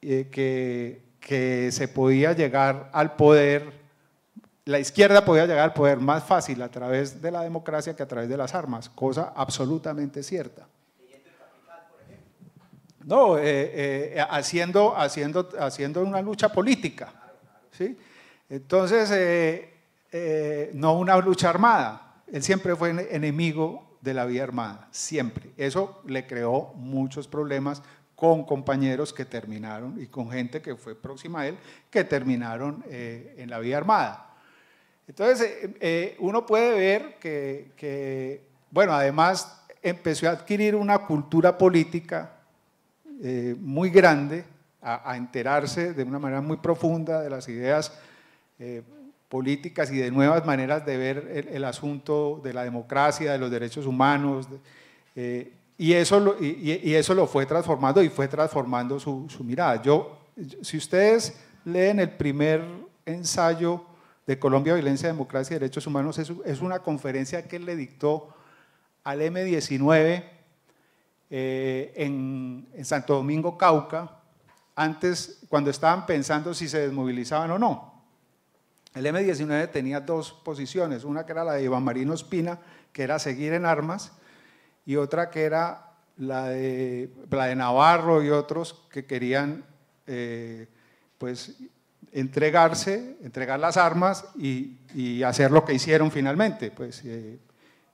eh, que, que se podía llegar al poder, la izquierda podía llegar al poder más fácil a través de la democracia que a través de las armas, cosa absolutamente cierta. No, eh, eh, haciendo, haciendo, haciendo una lucha política. ¿sí? Entonces, eh, eh, no una lucha armada. Él siempre fue enemigo de la vía armada, siempre. Eso le creó muchos problemas con compañeros que terminaron y con gente que fue próxima a él, que terminaron eh, en la vía armada. Entonces, eh, eh, uno puede ver que, bueno, además empezó a adquirir una cultura política muy grande, a, enterarse de una manera muy profunda de las ideas políticas y de nuevas maneras de ver el, asunto de la democracia, de los derechos humanos. Eh, y, eso lo, y, eso lo fue transformando y fue transformando su, mirada. Yo, si ustedes leen el primer ensayo de Colombia, Violencia, Democracia y Derechos Humanos, es, una conferencia que él le dictó al M19 eh, en, en Santo Domingo, Cauca, antes cuando estaban pensando si se desmovilizaban o no. El M-19 tenía dos posiciones, una que era la de Iván Marino Espina, que era seguir en armas, y otra que era la de, la de Navarro y otros que querían eh, pues, entregarse, entregar las armas y, hacer lo que hicieron finalmente, pues eh,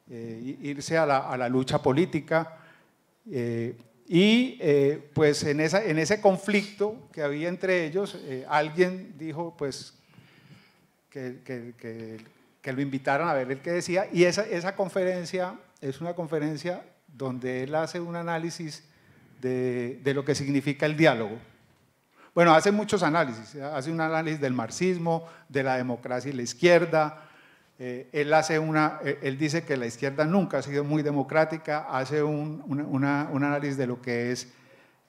eh, irse a la, lucha política. y pues en, en ese conflicto que había entre ellos, alguien dijo pues que, lo invitaron a ver el que decía. Y esa, conferencia es una conferencia donde él hace un análisis de, lo que significa el diálogo. Bueno, hace muchos análisis, hace un análisis del marxismo, de la democracia y la izquierda. Eh, él, hace una, eh, él dice que la izquierda nunca ha sido muy democrática, hace un, análisis de lo que es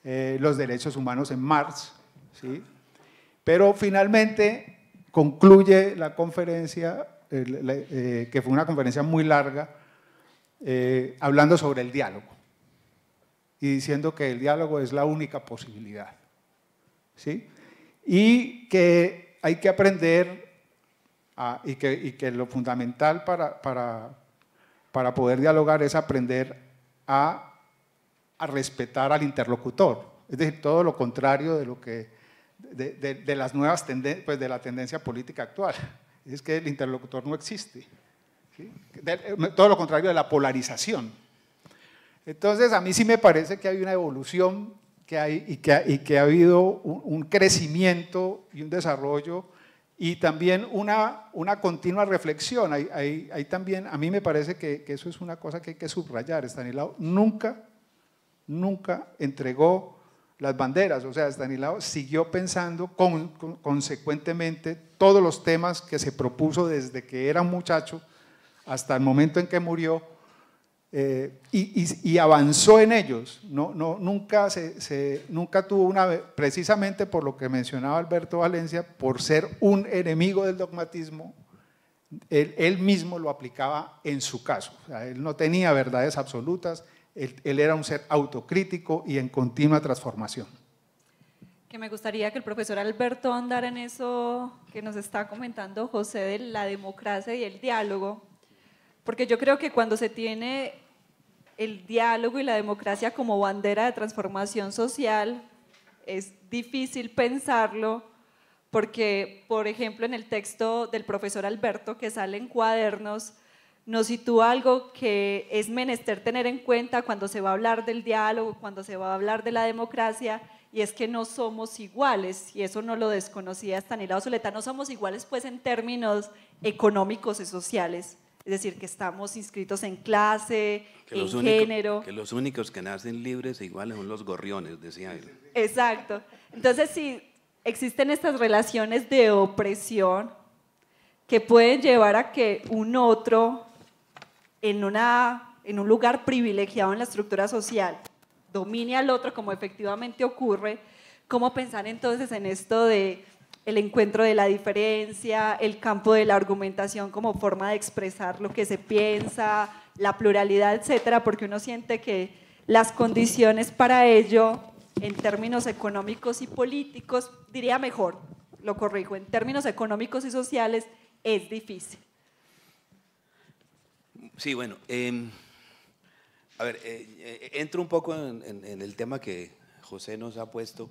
eh, los derechos humanos en Marx, ¿sí? pero finalmente concluye la conferencia, eh, eh, que fue una conferencia muy larga, eh, hablando sobre el diálogo y diciendo que el diálogo es la única posibilidad. ¿sí? Y que hay que aprender y, que, que, lo fundamental para, para, poder dialogar es aprender a, a respetar al interlocutor. Es decir, todo lo contrario de lo que de, las nuevas pues, de la tendencia política actual. Es que el interlocutor no existe. Eh, todo lo contrario de la polarización. Entonces, a mí sí me parece que hay una evolución que hay, y, que, ha habido un, crecimiento y un desarrollo y también una, una continua reflexión. Hay, también, a mí me parece que, eso es una cosa que hay que subrayar. lado, nunca, nunca entregó las banderas. O sea, Stanislao siguió pensando con, consecuentemente todos los temas que se propuso desde que era un muchacho hasta el momento en que murió eh, y, avanzó en ellos. No, no, nunca, se, nunca tuvo una, precisamente por lo que mencionaba Alberto Valencia, por ser un enemigo del dogmatismo. Él, mismo lo aplicaba en su caso. él no tenía verdades absolutas, él, era un ser autocrítico y en continua transformación. Que me gustaría que el profesor Alberto andara en eso que nos está comentando José de la democracia y el diálogo, porque yo creo que cuando se tiene el diálogo y la democracia como bandera de transformación social, es difícil pensarlo porque, por ejemplo, en el texto del profesor Alberto que sale en cuadernos, nos sitúa algo que es menester tener en cuenta cuando se va a hablar del diálogo, cuando se va a hablar de la democracia, y es que no somos iguales, y eso no lo desconocía hasta la Zuleta, no somos iguales pues en términos económicos y sociales, es decir, que estamos inscritos en clase, en género. que los únicos que nacen libres e iguales son los gorriones, decía él. Exacto. Entonces, si existen estas relaciones de opresión que pueden llevar a que un otro en, una, en un lugar privilegiado en la estructura social domine al otro, como efectivamente ocurre, ¿cómo pensar entonces en esto de el encuentro de la diferencia, el campo de la argumentación como forma de expresar lo que se piensa, la pluralidad, etcétera, porque uno siente que las condiciones para ello, en términos económicos y políticos, diría mejor, lo corrijo, en términos económicos y sociales, es difícil. Sí, bueno. Em, a ver, eh, eh, entro un poco en, el tema que José nos ha puesto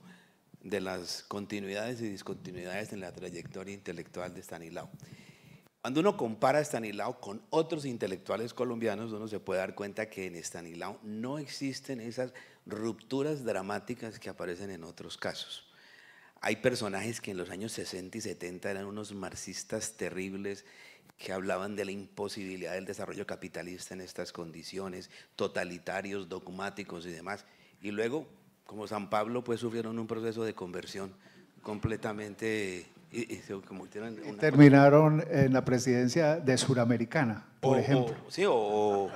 de las continuidades y discontinuidades en la trayectoria intelectual de Stanislao. Cuando uno compara a Stanislao con otros intelectuales colombianos, uno se puede dar cuenta que en Stanislao no existen esas rupturas dramáticas que aparecen en otros casos. Hay personajes que en los años 60 y 70 eran unos marxistas terribles que hablaban de la imposibilidad del desarrollo capitalista en estas condiciones, totalitarios, dogmáticos y demás. Y luego, como San Pablo, pues sufrieron un proceso de conversión completamente... Y, terminaron en la presidencia de Suramericana, por ejemplo. O, sí, o,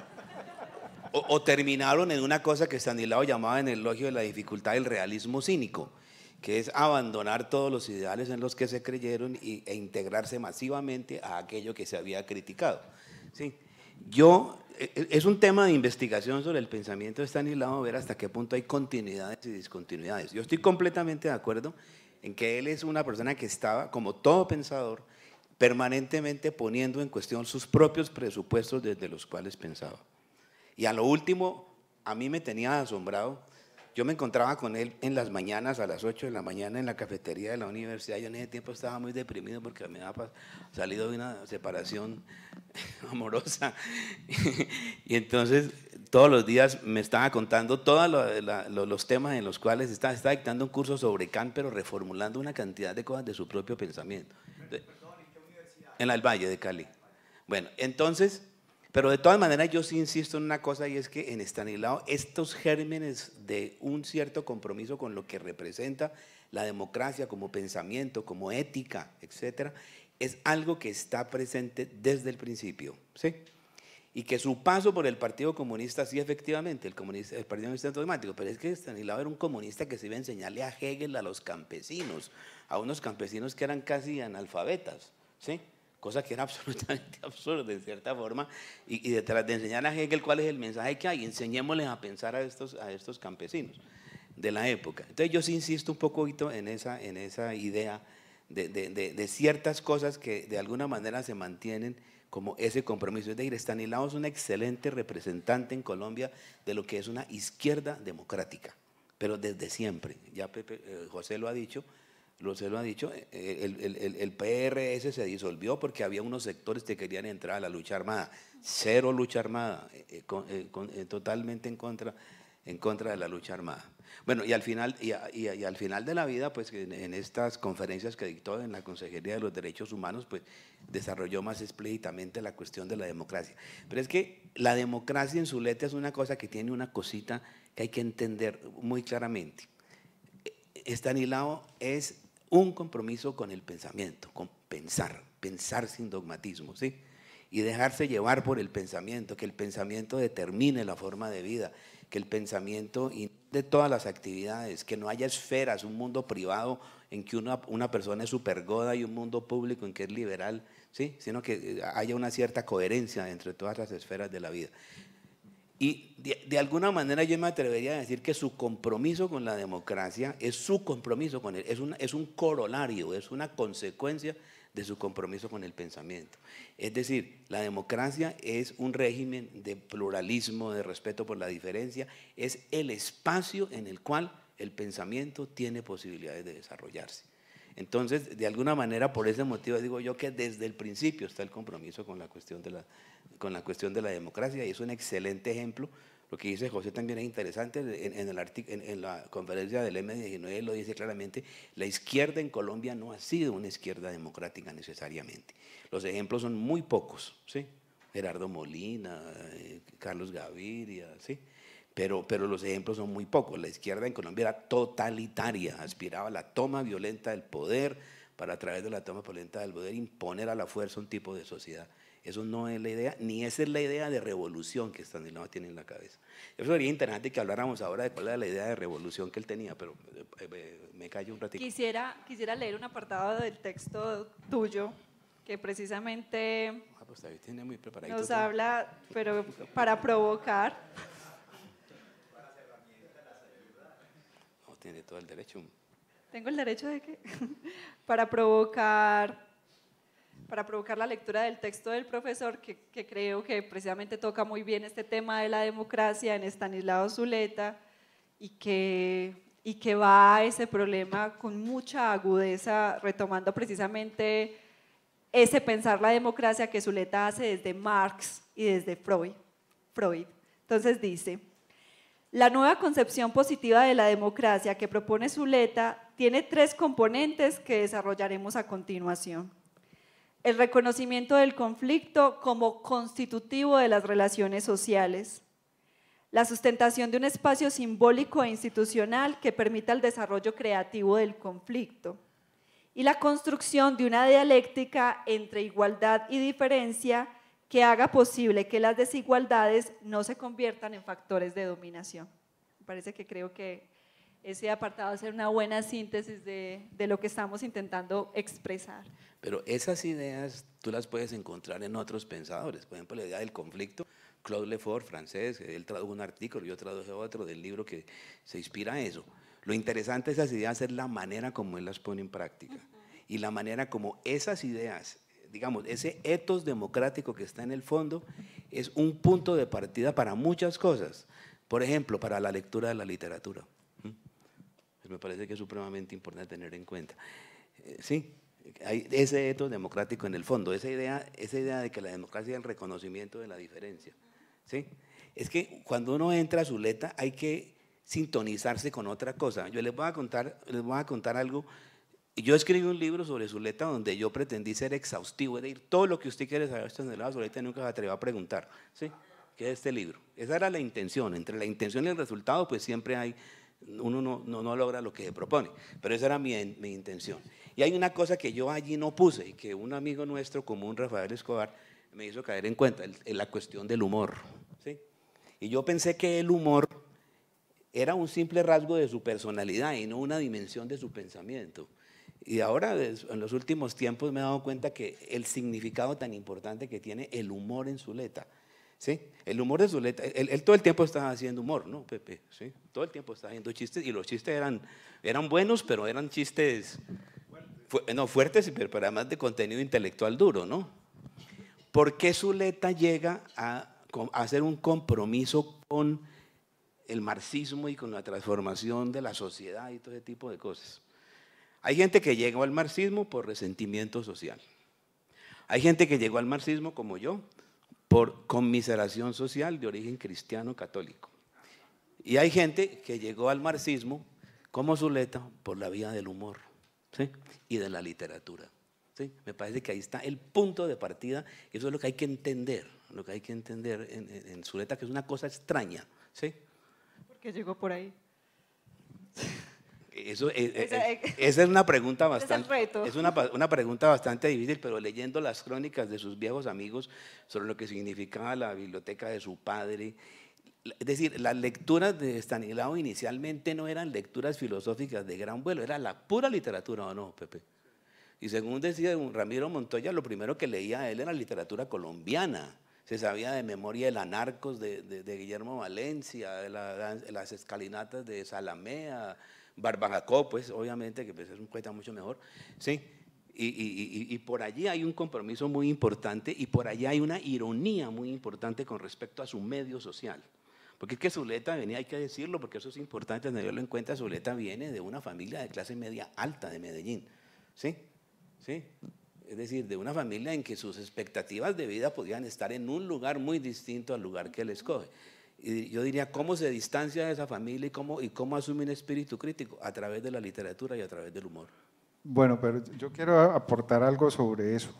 terminaron en una cosa que Stanislao llamaba en el elogio de la dificultad del realismo cínico que es abandonar todos los ideales en los que se creyeron e integrarse masivamente a aquello que se había criticado. ¿sí? Yo, e, e, es un tema de investigación sobre el pensamiento de Stanislao, ver hasta qué punto hay continuidades y discontinuidades. Yo estoy completamente de acuerdo en que él es una persona que estaba, como todo pensador, permanentemente poniendo en cuestión sus propios presupuestos desde los cuales pensaba. Y a lo último, a mí me tenía asombrado yo me encontraba con él en las mañanas, a las 8 de la mañana, en la cafetería de la universidad. Yo en ese tiempo estaba muy deprimido porque me había salido de una separación amorosa. y entonces todos los días me estaba contando todos los temas en los cuales estaba, dictando un curso sobre Kant, pero reformulando una cantidad de cosas de su propio pensamiento. ¿en, qué universidad? en el Valle de Cali. Bueno, entonces pero de todas maneras yo sí insisto en una cosa y es que en Estanislao estos gérmenes de un cierto compromiso con lo que representa la democracia como pensamiento, como ética, etcétera, es algo que está presente desde el principio, ¿sí? Y que su paso por el Partido Comunista, sí, efectivamente, el, comunista, el Partido Comunista Automático, pero es que Estanislao era un comunista que se iba a enseñarle a Hegel a los campesinos, a unos campesinos que eran casi analfabetas, ¿sí? cosa que era absolutamente absurda en cierta forma, y, detrás de enseñar a Hegel cuál es el mensaje que hay, enseñémosles a pensar a estos, a estos campesinos de la época. Entonces yo sí insisto un poquito en esa, en esa idea de, de, ciertas cosas que de alguna manera se mantienen como ese compromiso. Es decir, Estanislao es un excelente representante en Colombia de lo que es una izquierda democrática, pero desde siempre, ya eh, José lo ha dicho, se lo ha dicho, eh, eh, el, el, PRS se disolvió porque había unos sectores que querían entrar a la lucha armada. Cero lucha armada, eh, totalmente en contra, en contra de la lucha armada. Bueno, y al final, y, al final de la vida, pues en, estas conferencias que dictó en la Consejería de los Derechos Humanos, pues desarrolló más explícitamente la cuestión de la democracia. Pero es que la democracia en su letra es una cosa que tiene una cosita que hay que entender muy claramente. E, Estanislao es un compromiso con el pensamiento, con pensar, pensar sin dogmatismo, ¿sí? Y dejarse llevar por el pensamiento, que el pensamiento determine la forma de vida, que el pensamiento de todas las actividades, que no haya esferas, un mundo privado en que una, persona es supergoda y un mundo público en que es liberal, ¿sí? sino que haya una cierta coherencia entre todas las esferas de la vida. Y de, alguna manera yo me atrevería a decir que su compromiso con la democracia es su compromiso con él, es un, es un corolario, es una consecuencia de su compromiso con el pensamiento. Es decir, la democracia es un régimen de pluralismo, de respeto por la diferencia, es el espacio en el cual el pensamiento tiene posibilidades de desarrollarse. Entonces, de alguna manera, por ese motivo digo yo que desde el principio está el compromiso con la cuestión de la con la cuestión de la democracia y es un excelente ejemplo. Lo que dice José también es interesante, en, el en, la conferencia del M19 lo dice claramente, la izquierda en Colombia no ha sido una izquierda democrática necesariamente. Los ejemplos son muy pocos, ¿sí? Gerardo Molina, eh, Carlos Gaviria, ¿sí? Pero, pero, los ejemplos son muy pocos. La izquierda en Colombia era totalitaria, aspiraba a la toma violenta del poder para a través de la toma violenta del poder imponer a la fuerza un tipo de sociedad eso no es la idea, ni esa es la idea de revolución que Stanislao tiene en la cabeza. Eso sería interesante que habláramos ahora de cuál era la idea de revolución que él tenía, pero eh, eh, me callo un ratito. Quisiera, quisiera leer un apartado del texto tuyo que precisamente ah, pues nos habla, pero para provocar. No, tiene todo el derecho. ¿Tengo el derecho de qué? para provocar para provocar la lectura del texto del profesor, que, creo que precisamente toca muy bien este tema de la democracia en Estanislao Zuleta y que, y que va a ese problema con mucha agudeza, retomando precisamente ese pensar la democracia que Zuleta hace desde Marx y desde Freud. Freud. Entonces dice, la nueva concepción positiva de la democracia que propone Zuleta tiene tres componentes que desarrollaremos a continuación el reconocimiento del conflicto como constitutivo de las relaciones sociales, la sustentación de un espacio simbólico e institucional que permita el desarrollo creativo del conflicto y la construcción de una dialéctica entre igualdad y diferencia que haga posible que las desigualdades no se conviertan en factores de dominación. parece que creo que ese apartado hacer una buena síntesis de, lo que estamos intentando expresar. Pero esas ideas tú las puedes encontrar en otros pensadores. Por ejemplo, la idea del conflicto, Claude Lefort, francés, él tradujo un artículo, yo traduje otro del libro que se inspira a eso. Lo interesante de esas ideas es la manera como él las pone en práctica y la manera como esas ideas, digamos, ese etos democrático que está en el fondo es un punto de partida para muchas cosas. Por ejemplo, para la lectura de la literatura me parece que es supremamente importante tener en cuenta. Eh, sí, hay ese eto democrático en el fondo, esa idea, esa idea de que la democracia es el reconocimiento de la diferencia. ¿sí? Es que cuando uno entra a Zuleta hay que sintonizarse con otra cosa. Yo les voy a contar, les voy a contar algo. Yo escribí un libro sobre Zuleta donde yo pretendí ser exhaustivo, es decir, todo lo que usted quiere saber sobre Zuleta nunca se atreva a preguntar, ¿sí? ¿Qué es este libro? Esa era la intención. Entre la intención y el resultado, pues siempre hay uno no, no, logra lo que se propone. Pero esa era mi, intención. Y hay una cosa que yo allí no puse y que un amigo nuestro un Rafael Escobar, me hizo caer en cuenta, la cuestión del humor. ¿sí? Y yo pensé que el humor era un simple rasgo de su personalidad y no una dimensión de su pensamiento. Y ahora, en los últimos tiempos, me he dado cuenta que el significado tan importante que tiene el humor en su letra ¿sí? El humor de Zuleta, él, todo el tiempo estaba haciendo humor, ¿no, Pepe? ¿Sí? Todo el tiempo estaba haciendo chistes y los chistes eran, eran buenos, pero eran chistes, no, fuertes, pero además de contenido intelectual duro, ¿no? ¿Por qué Zuleta llega a, a hacer un compromiso con el marxismo y con la transformación de la sociedad y todo ese tipo de cosas? Hay gente que llegó al marxismo por resentimiento social. Hay gente que llegó al marxismo como yo, por conmiseración social de origen cristiano católico. Y hay gente que llegó al marxismo como Zuleta por la vía del humor y de la literatura. ¿sí? Me parece que ahí está el punto de partida. Eso es lo que hay que entender, lo que hay que entender en, en Zuleta, que es una cosa extraña. ¿sí? Porque llegó por ahí esa es una pregunta bastante, es una, pregunta bastante difícil, pero leyendo las crónicas de sus viejos amigos sobre lo que significaba la biblioteca de su padre, es decir, las lecturas de Stanislao inicialmente no eran lecturas filosóficas de gran vuelo, era la pura literatura, ¿o no, Pepe? Y según decía Ramiro Montoya, lo primero que leía él era literatura colombiana se sabía de memoria el Anarcos de, de, Guillermo Valencia, de las escalinatas de Salamea, Barbajacó, pues obviamente que pues, es un poeta mucho mejor, ¿sí? Y, por allí hay un compromiso muy importante y por allí hay una ironía muy importante con respecto a su medio social. Porque es que Zuleta venía, hay que decirlo, porque eso es importante tenerlo en cuenta, Zuleta viene de una familia de clase media alta de Medellín, ¿sí? ¿Sí? Es decir, de una familia en que sus expectativas de vida podían estar en un lugar muy distinto al lugar que él escoge yo diría, ¿cómo se distancia de esa familia y cómo, y cómo asume un espíritu crítico? A través de la literatura y a través del humor. Bueno, pero yo quiero aportar algo sobre eso.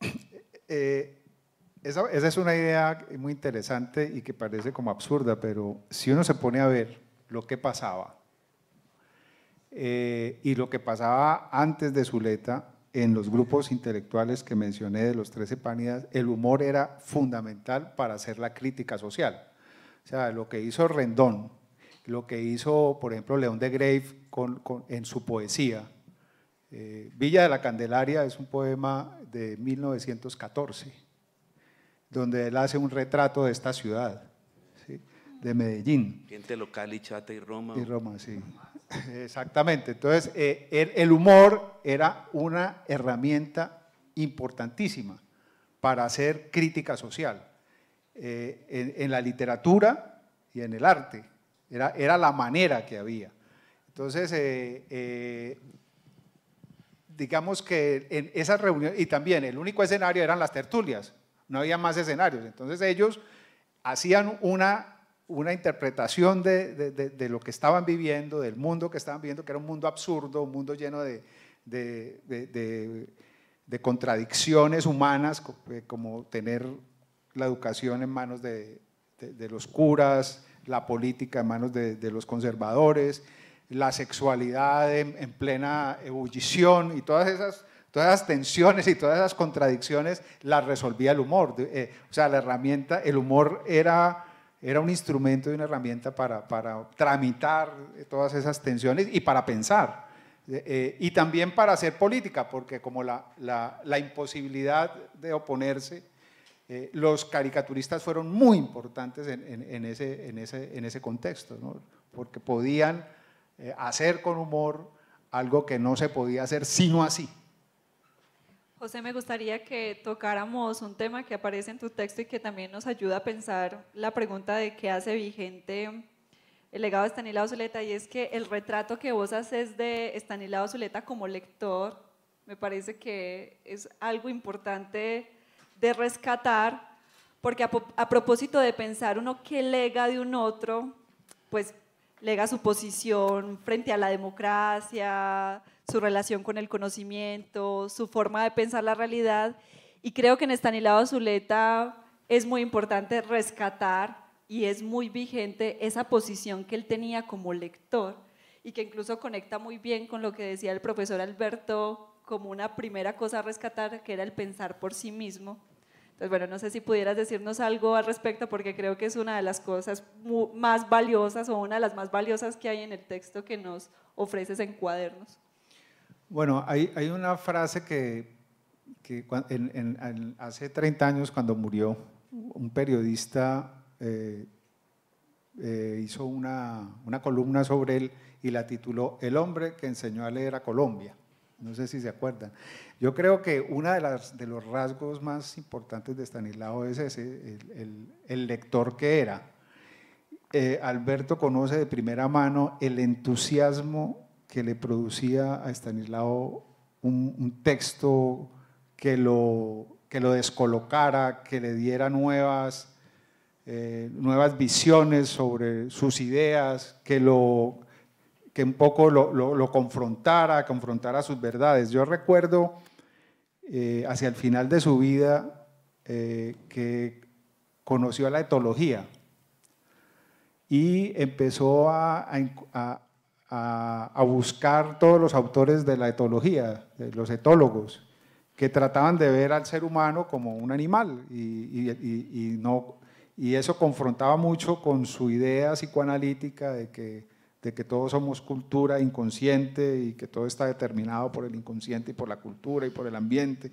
Eh, esa, es una idea muy interesante y que parece como absurda, pero si uno se pone a ver lo que pasaba eh, y lo que pasaba antes de Zuleta en los grupos intelectuales que mencioné de los trece panidas, el humor era fundamental para hacer la crítica social. O sea, lo que hizo Rendón, lo que hizo, por ejemplo, León de Grave en su poesía. Eh, Villa de la Candelaria es un poema de 1914, donde él hace un retrato de esta ciudad, de Medellín. Gente local y chata y Roma. Y Roma, sí. Exactamente. Entonces, eh, el humor era una herramienta importantísima para hacer crítica social. Eh, en, la literatura y en el arte. Era, era la manera que había. Entonces, eh, eh, digamos que en esa reunión y también el único escenario eran las tertulias, no había más escenarios. Entonces ellos hacían una, una interpretación de, lo que estaban viviendo, del mundo que estaban viviendo, que era un mundo absurdo, un mundo lleno de, de contradicciones humanas, como tener la educación en manos de, los curas, la política en manos de, los conservadores, la sexualidad en, plena ebullición y todas esas, todas tensiones y todas esas contradicciones las resolvía el humor. Eh, o sea, la herramienta, el humor era, era un instrumento y una herramienta para, tramitar todas esas tensiones y para pensar. Eh, y también para hacer política, porque como la imposibilidad de oponerse eh, los caricaturistas fueron muy importantes en, ese, en ese, contexto, porque podían eh, hacer con humor algo que no se podía hacer sino así. José, me gustaría que tocáramos un tema que aparece en tu texto y que también nos ayuda a pensar la pregunta de qué hace vigente el legado de Estanislao Zuleta, y es que el retrato que vos haces de Estanislao Zuleta como lector me parece que es algo importante de rescatar, porque a, propósito de pensar uno qué lega de un otro, pues lega su posición frente a la democracia, su relación con el conocimiento, su forma de pensar la realidad. Y creo que en Estanilado Zuleta es muy importante rescatar y es muy vigente esa posición que él tenía como lector y que incluso conecta muy bien con lo que decía el profesor Alberto como una primera cosa a rescatar, que era el pensar por sí mismo. Entonces, bueno, no sé si pudieras decirnos algo al respecto porque creo que es una de las cosas más valiosas o una de las más valiosas que hay en el texto que nos ofreces en cuadernos. Bueno, hay, una frase que, hace 30 años cuando murió un periodista eh, eh, hizo una columna sobre él y la tituló El hombre que enseñó a leer a Colombia. No sé si se acuerdan. Yo creo que uno de, las, de los rasgos más importantes de Stanislao es ese, el, lector que era. Eh, Alberto conoce de primera mano el entusiasmo que le producía a Stanislao un, texto que lo, que lo descolocara, que le diera nuevas, eh, nuevas visiones sobre sus ideas, que lo que un poco lo, lo, confrontara, confrontara sus verdades. Yo recuerdo eh, hacia el final de su vida eh, que conoció a la etología y empezó a, a, buscar todos los autores de la etología, los etólogos, que trataban de ver al ser humano como un animal y no, y eso confrontaba mucho con su idea psicoanalítica de que de que todos somos cultura inconsciente y que todo está determinado por el inconsciente y por la cultura y por el ambiente.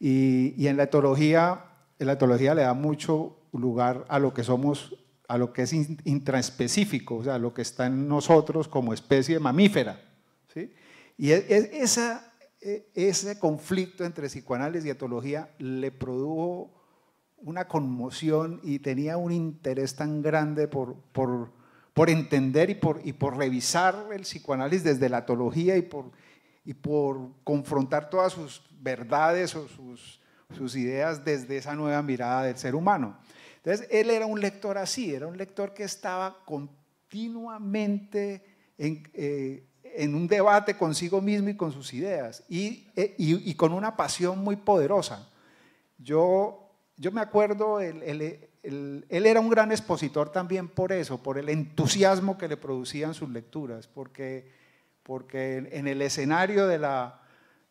Y, y en la etología, en la etología le da mucho lugar a lo que somos, a lo que es intraespecífico, o sea, a lo que está en nosotros como especie mamífera. ¿sí? Y e, e, esa, e, ese conflicto entre psicoanálisis y etología le produjo una conmoción y tenía un interés tan grande por, por por entender y por, y por revisar el psicoanálisis desde la atología y por, y por confrontar todas sus verdades o sus, sus ideas desde esa nueva mirada del ser humano. Entonces, él era un lector así, era un lector que estaba continuamente en, eh, en un debate consigo mismo y con sus ideas, eh, y, y, con una pasión muy poderosa. Yo, yo me acuerdo el, él, era un gran expositor también por eso, por el entusiasmo que le producían sus lecturas, porque, porque en el escenario de, la,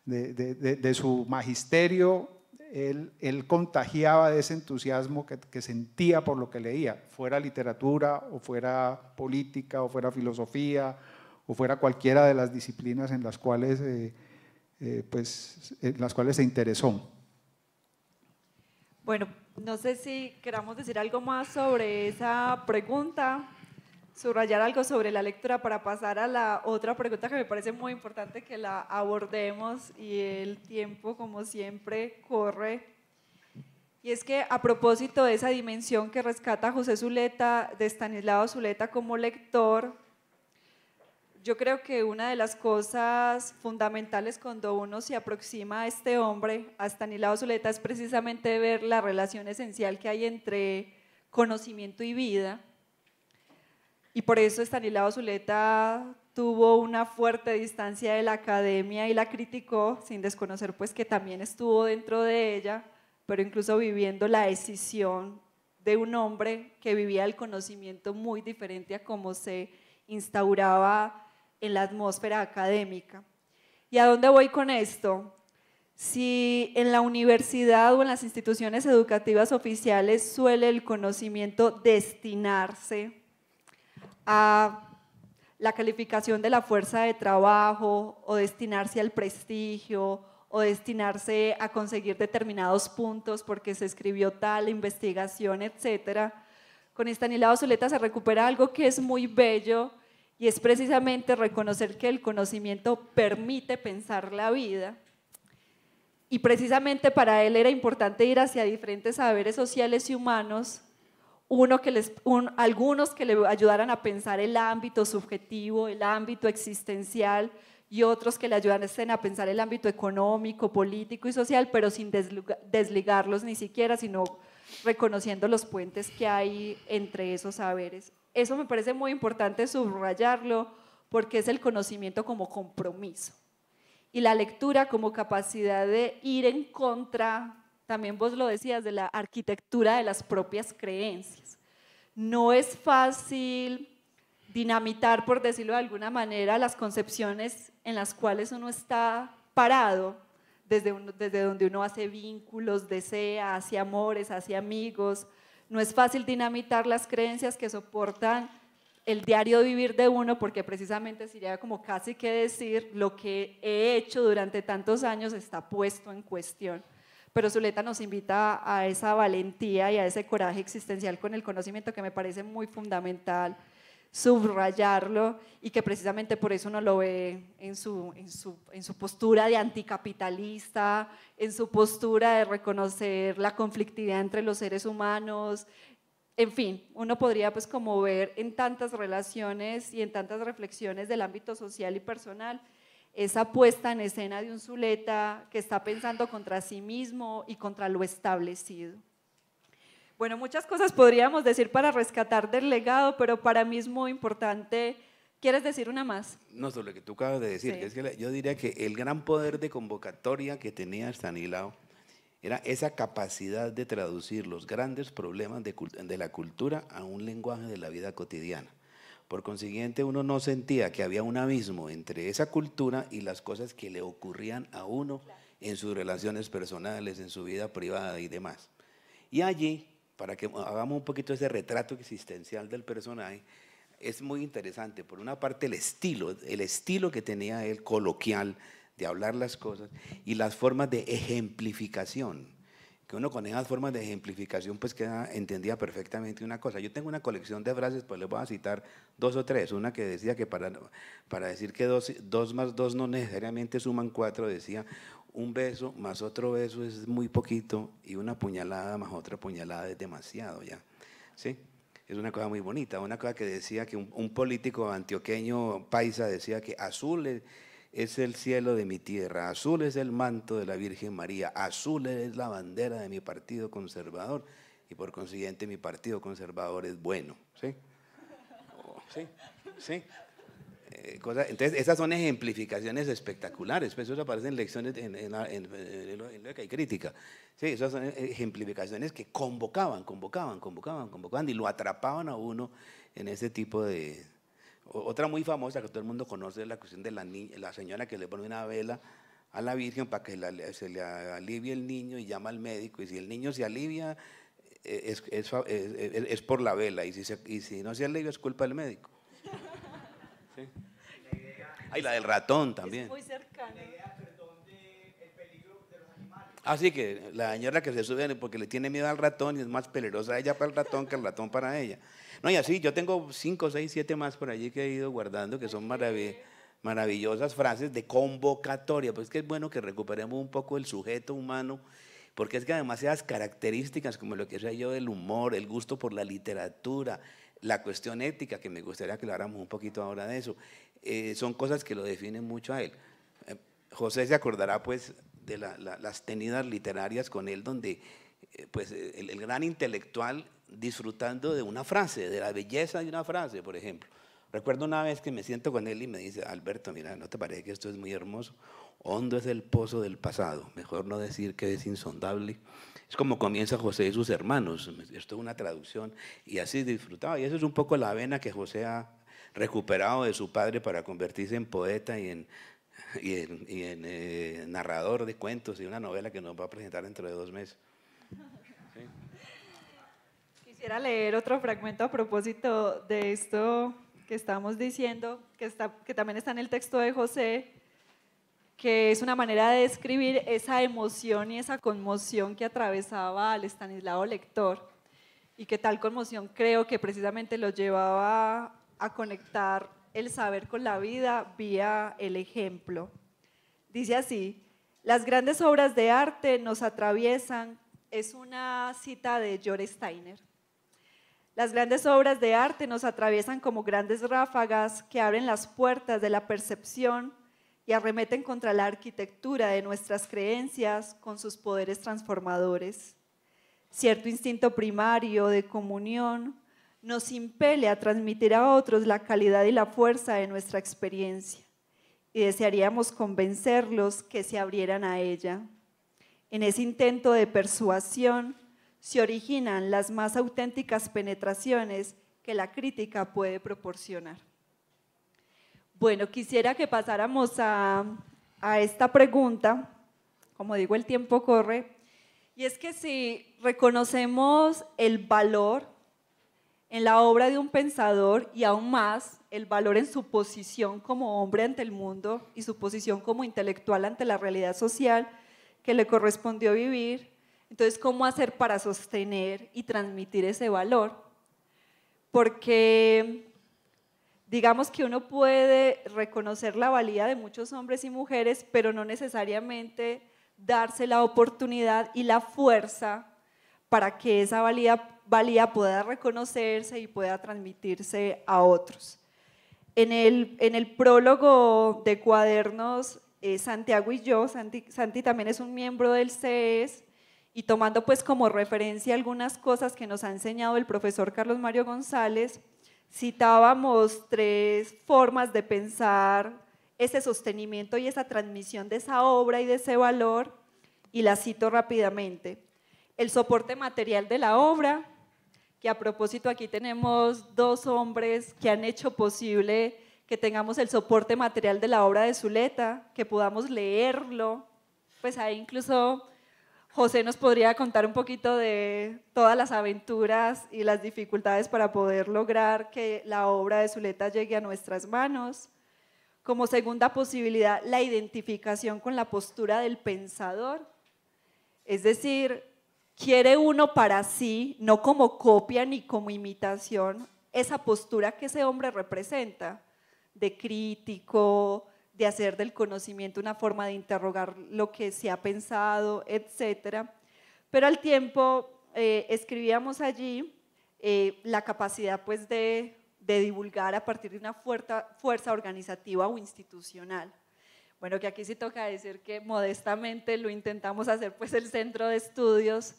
de, su magisterio, él, contagiaba de ese entusiasmo que, sentía por lo que leía, fuera literatura o fuera política o fuera filosofía o fuera cualquiera de las disciplinas en las cuales, eh, eh, pues, en las cuales se interesó. Bueno, no sé si queramos decir algo más sobre esa pregunta, subrayar algo sobre la lectura para pasar a la otra pregunta que me parece muy importante que la abordemos y el tiempo, como siempre, corre. Y es que a propósito de esa dimensión que rescata José Zuleta, de Estanislao Zuleta como lector, yo creo que una de las cosas fundamentales cuando uno se aproxima a este hombre, a Stanislao Zuleta, es precisamente ver la relación esencial que hay entre conocimiento y vida. Y por eso Stanislao Zuleta tuvo una fuerte distancia de la academia y la criticó, sin desconocer pues que también estuvo dentro de ella, pero incluso viviendo la decisión de un hombre que vivía el conocimiento muy diferente a cómo se instauraba en la atmósfera académica. ¿Y a dónde voy con esto? Si en la universidad o en las instituciones educativas oficiales suele el conocimiento destinarse a la calificación de la fuerza de trabajo o destinarse al prestigio o destinarse a conseguir determinados puntos porque se escribió tal investigación, etcétera. Con esta Estanislao Zuleta se recupera algo que es muy bello y es precisamente reconocer que el conocimiento permite pensar la vida. Y precisamente para él era importante ir hacia diferentes saberes sociales y humanos, algunos que le ayudaran a pensar el ámbito subjetivo, el ámbito existencial, y otros que le ayudaran a pensar el ámbito económico, político y social, pero sin desligarlos ni siquiera, sino reconociendo los puentes que hay entre esos saberes eso me parece muy importante subrayarlo porque es el conocimiento como compromiso y la lectura como capacidad de ir en contra, también vos lo decías, de la arquitectura de las propias creencias. No es fácil dinamitar, por decirlo de alguna manera, las concepciones en las cuales uno está parado, desde, donde uno hace vínculos, desea, hace amores, hace amigos, no es fácil dinamitar las creencias que soportan el diario vivir de uno, porque precisamente sería como casi que decir lo que he hecho durante tantos años está puesto en cuestión. Pero Zuleta nos invita a esa valentía y a ese coraje existencial con el conocimiento que me parece muy fundamental subrayarlo y que precisamente por eso uno lo ve en su, postura de anticapitalista, en su postura de reconocer la conflictividad entre los seres humanos. En fin, uno podría pues como ver en tantas relaciones y en tantas reflexiones del ámbito social y personal esa puesta en escena de un Zuleta que está pensando contra sí mismo y contra lo establecido. Bueno, muchas cosas podríamos decir para rescatar del legado, pero para mí es muy importante. ¿Quieres decir una más? No, sobre lo que tú acabas de decir, es que yo diría que el gran poder de convocatoria que tenía Estanislao era esa capacidad de traducir los grandes problemas de, de la cultura a un lenguaje de la vida cotidiana. Por consiguiente, uno no sentía que había un abismo entre esa cultura y las cosas que le ocurrían a uno en sus relaciones personales, en su vida privada y demás. Y allí para que hagamos un poquito ese retrato existencial del personaje, es muy interesante. Por una parte, el estilo, el estilo que tenía él coloquial de hablar las cosas y las formas de ejemplificación. Que uno con esas formas de ejemplificación, pues queda, entendía perfectamente una cosa. Yo tengo una colección de frases, pues les voy a citar dos o tres. Una que decía que para, para decir que dos más dos no necesariamente suman cuatro, decía un beso más otro beso es muy poquito y una puñalada más otra puñalada es demasiado ya. ¿Sí? Es una cosa muy bonita, una cosa que decía que un, político antioqueño paisa decía que azul es, es, el cielo de mi tierra, azul es el manto de la Virgen María, azul es la bandera de mi partido conservador y por consiguiente mi partido conservador es bueno. ¿Sí? ¿Sí? ¿Sí? Eh, entonces, esas son ejemplificaciones espectaculares, pues, eso aparece en lecciones en, en, que hay crítica. Sí, esas son ejemplificaciones que convocaban, convocaban, convocaban, convocaban y lo atrapaban a uno en ese tipo de... Otra muy famosa que todo el mundo conoce es la cuestión de la, la señora que le pone una vela a la Virgen para que se le alivie el niño y llama al médico y si el niño se alivia eh, es, es, es, por la vela y si, y si no se alivia es culpa del médico. Sí. Ay ah, la del ratón también. muy cercana. Así ah, que la señora que se sube porque le tiene miedo al ratón y es más peligrosa ella para el ratón que el ratón para ella. No, y así yo tengo cinco, seis, siete más por allí que he ido guardando que son maravillosas frases de convocatoria. Pues es que es bueno que recuperemos un poco el sujeto humano porque es que además esas características como lo que sea yo del humor, el gusto por la literatura, la cuestión ética, que me gustaría que habláramos un poquito ahora de eso, eh, son cosas que lo definen mucho a él. Eh, José se acordará pues de las tenidas literarias con él, donde eh, pues el, gran intelectual disfrutando de una frase, de la belleza de una frase, por ejemplo. Recuerdo una vez que me siento con él y me dice, Alberto, mira, ¿no te parece que esto es muy hermoso? Hondo es el pozo del pasado, mejor no decir que es insondable. Es como comienza José y sus hermanos, esto es una traducción, y así disfrutaba. Y eso es un poco la vena que José ha, recuperado de su padre para convertirse en poeta y en, y en, eh, narrador de cuentos y una novela que nos va a presentar dentro de dos meses. Quisiera leer otro fragmento a propósito de esto que estamos diciendo, que, está, que también está en el texto de José, que es una manera de describir esa emoción y esa conmoción que atravesaba al Estanislao lector y que tal conmoción creo que precisamente lo llevaba a conectar el saber con la vida vía el ejemplo. Dice así, las grandes obras de arte nos atraviesan, es una cita de George Steiner. Las grandes obras de arte nos atraviesan como grandes ráfagas que abren las puertas de la percepción y arremeten contra la arquitectura de nuestras creencias con sus poderes transformadores. Cierto instinto primario de comunión nos impele a transmitir a otros la calidad y la fuerza de nuestra experiencia y desearíamos convencerlos que se abrieran a ella. En ese intento de persuasión se originan las más auténticas penetraciones que la crítica puede proporcionar. Bueno, quisiera que pasáramos a, a esta pregunta, como digo, el tiempo corre, y es que si reconocemos el valor en la obra de un pensador y aún más el valor en su posición como hombre ante el mundo y su posición como intelectual ante la realidad social que le correspondió vivir. Entonces, ¿cómo hacer para sostener y transmitir ese valor? Porque digamos que uno puede reconocer la valía de muchos hombres y mujeres, pero no necesariamente darse la oportunidad y la fuerza para que esa valía, valía pueda reconocerse y pueda transmitirse a otros. En el, prólogo de Cuadernos, eh, Santiago y yo, Santi, también es un miembro del CES, y tomando pues como referencia algunas cosas que nos ha enseñado el profesor Carlos Mario González, citábamos tres formas de pensar ese sostenimiento y esa transmisión de esa obra y de ese valor, y la cito rápidamente el soporte material de la obra, que a propósito aquí tenemos dos hombres que han hecho posible que tengamos el soporte material de la obra de Zuleta, que podamos leerlo. Pues ahí incluso José nos podría contar un poquito de todas las aventuras y las dificultades para poder lograr que la obra de Zuleta llegue a nuestras manos. Como segunda posibilidad, la identificación con la postura del pensador. Es decir, quiere uno para sí, no como copia ni como imitación, esa postura que ese hombre representa, de crítico, de hacer del conocimiento una forma de interrogar lo que se ha pensado, etcétera. Pero al tiempo eh, escribíamos allí eh, la capacidad pues, de, divulgar a partir de una fuerza, fuerza organizativa o institucional. Bueno, que aquí sí toca decir que modestamente lo intentamos hacer pues el centro de estudios,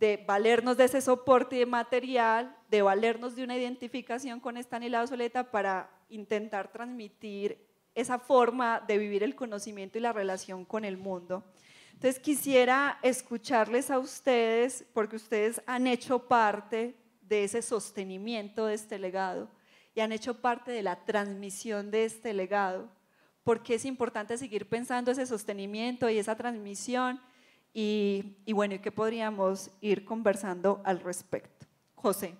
de valernos de ese soporte de material, de valernos de una identificación con esta anilada obsoleta para intentar transmitir esa forma de vivir el conocimiento y la relación con el mundo. Entonces quisiera escucharles a ustedes, porque ustedes han hecho parte de ese sostenimiento de este legado y han hecho parte de la transmisión de este legado, porque es importante seguir pensando ese sostenimiento y esa transmisión y, bueno, y que podríamos ir conversando al respecto. José.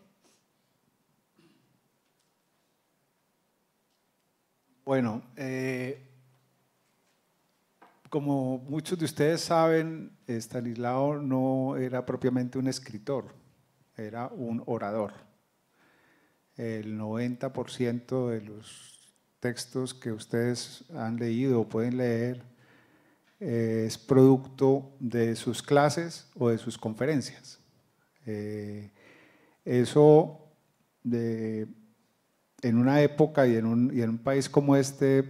Bueno, eh, como muchos de ustedes saben, Stanislao no era propiamente un escritor, era un orador. El 90% de los textos que ustedes han leído o pueden leer eh, es producto de sus clases o de sus conferencias. Eh, eso en una época y en un, país como este,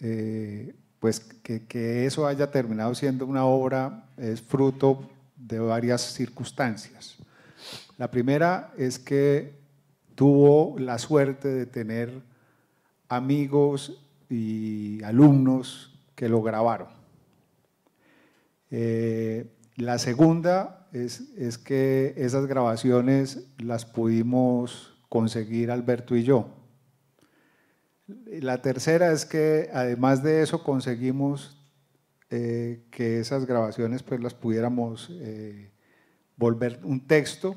eh, pues que, eso haya terminado siendo una obra es fruto de varias circunstancias. La primera es que tuvo la suerte de tener amigos y alumnos que lo grabaron. Eh, la segunda es, que esas grabaciones las pudimos conseguir Alberto y yo. La tercera es que además de eso conseguimos eh, que esas grabaciones pues las pudiéramos eh, volver un texto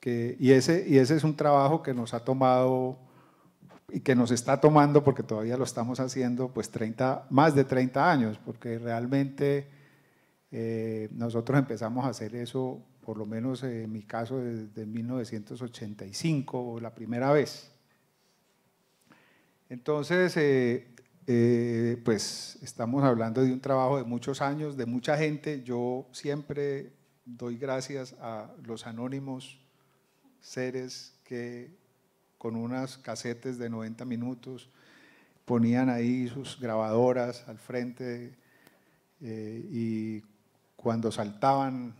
que, y, ese, y ese es un trabajo que nos ha tomado y que nos está tomando porque todavía lo estamos haciendo pues 30, más de 30 años porque realmente eh, nosotros empezamos a hacer eso, por lo menos eh, en mi caso, desde 1985, la primera vez. Entonces, eh, pues estamos hablando de un trabajo de muchos años, de mucha gente. Yo siempre doy gracias a los anónimos seres que con unas casetes de 90 minutos ponían ahí sus grabadoras al frente y cuando saltaban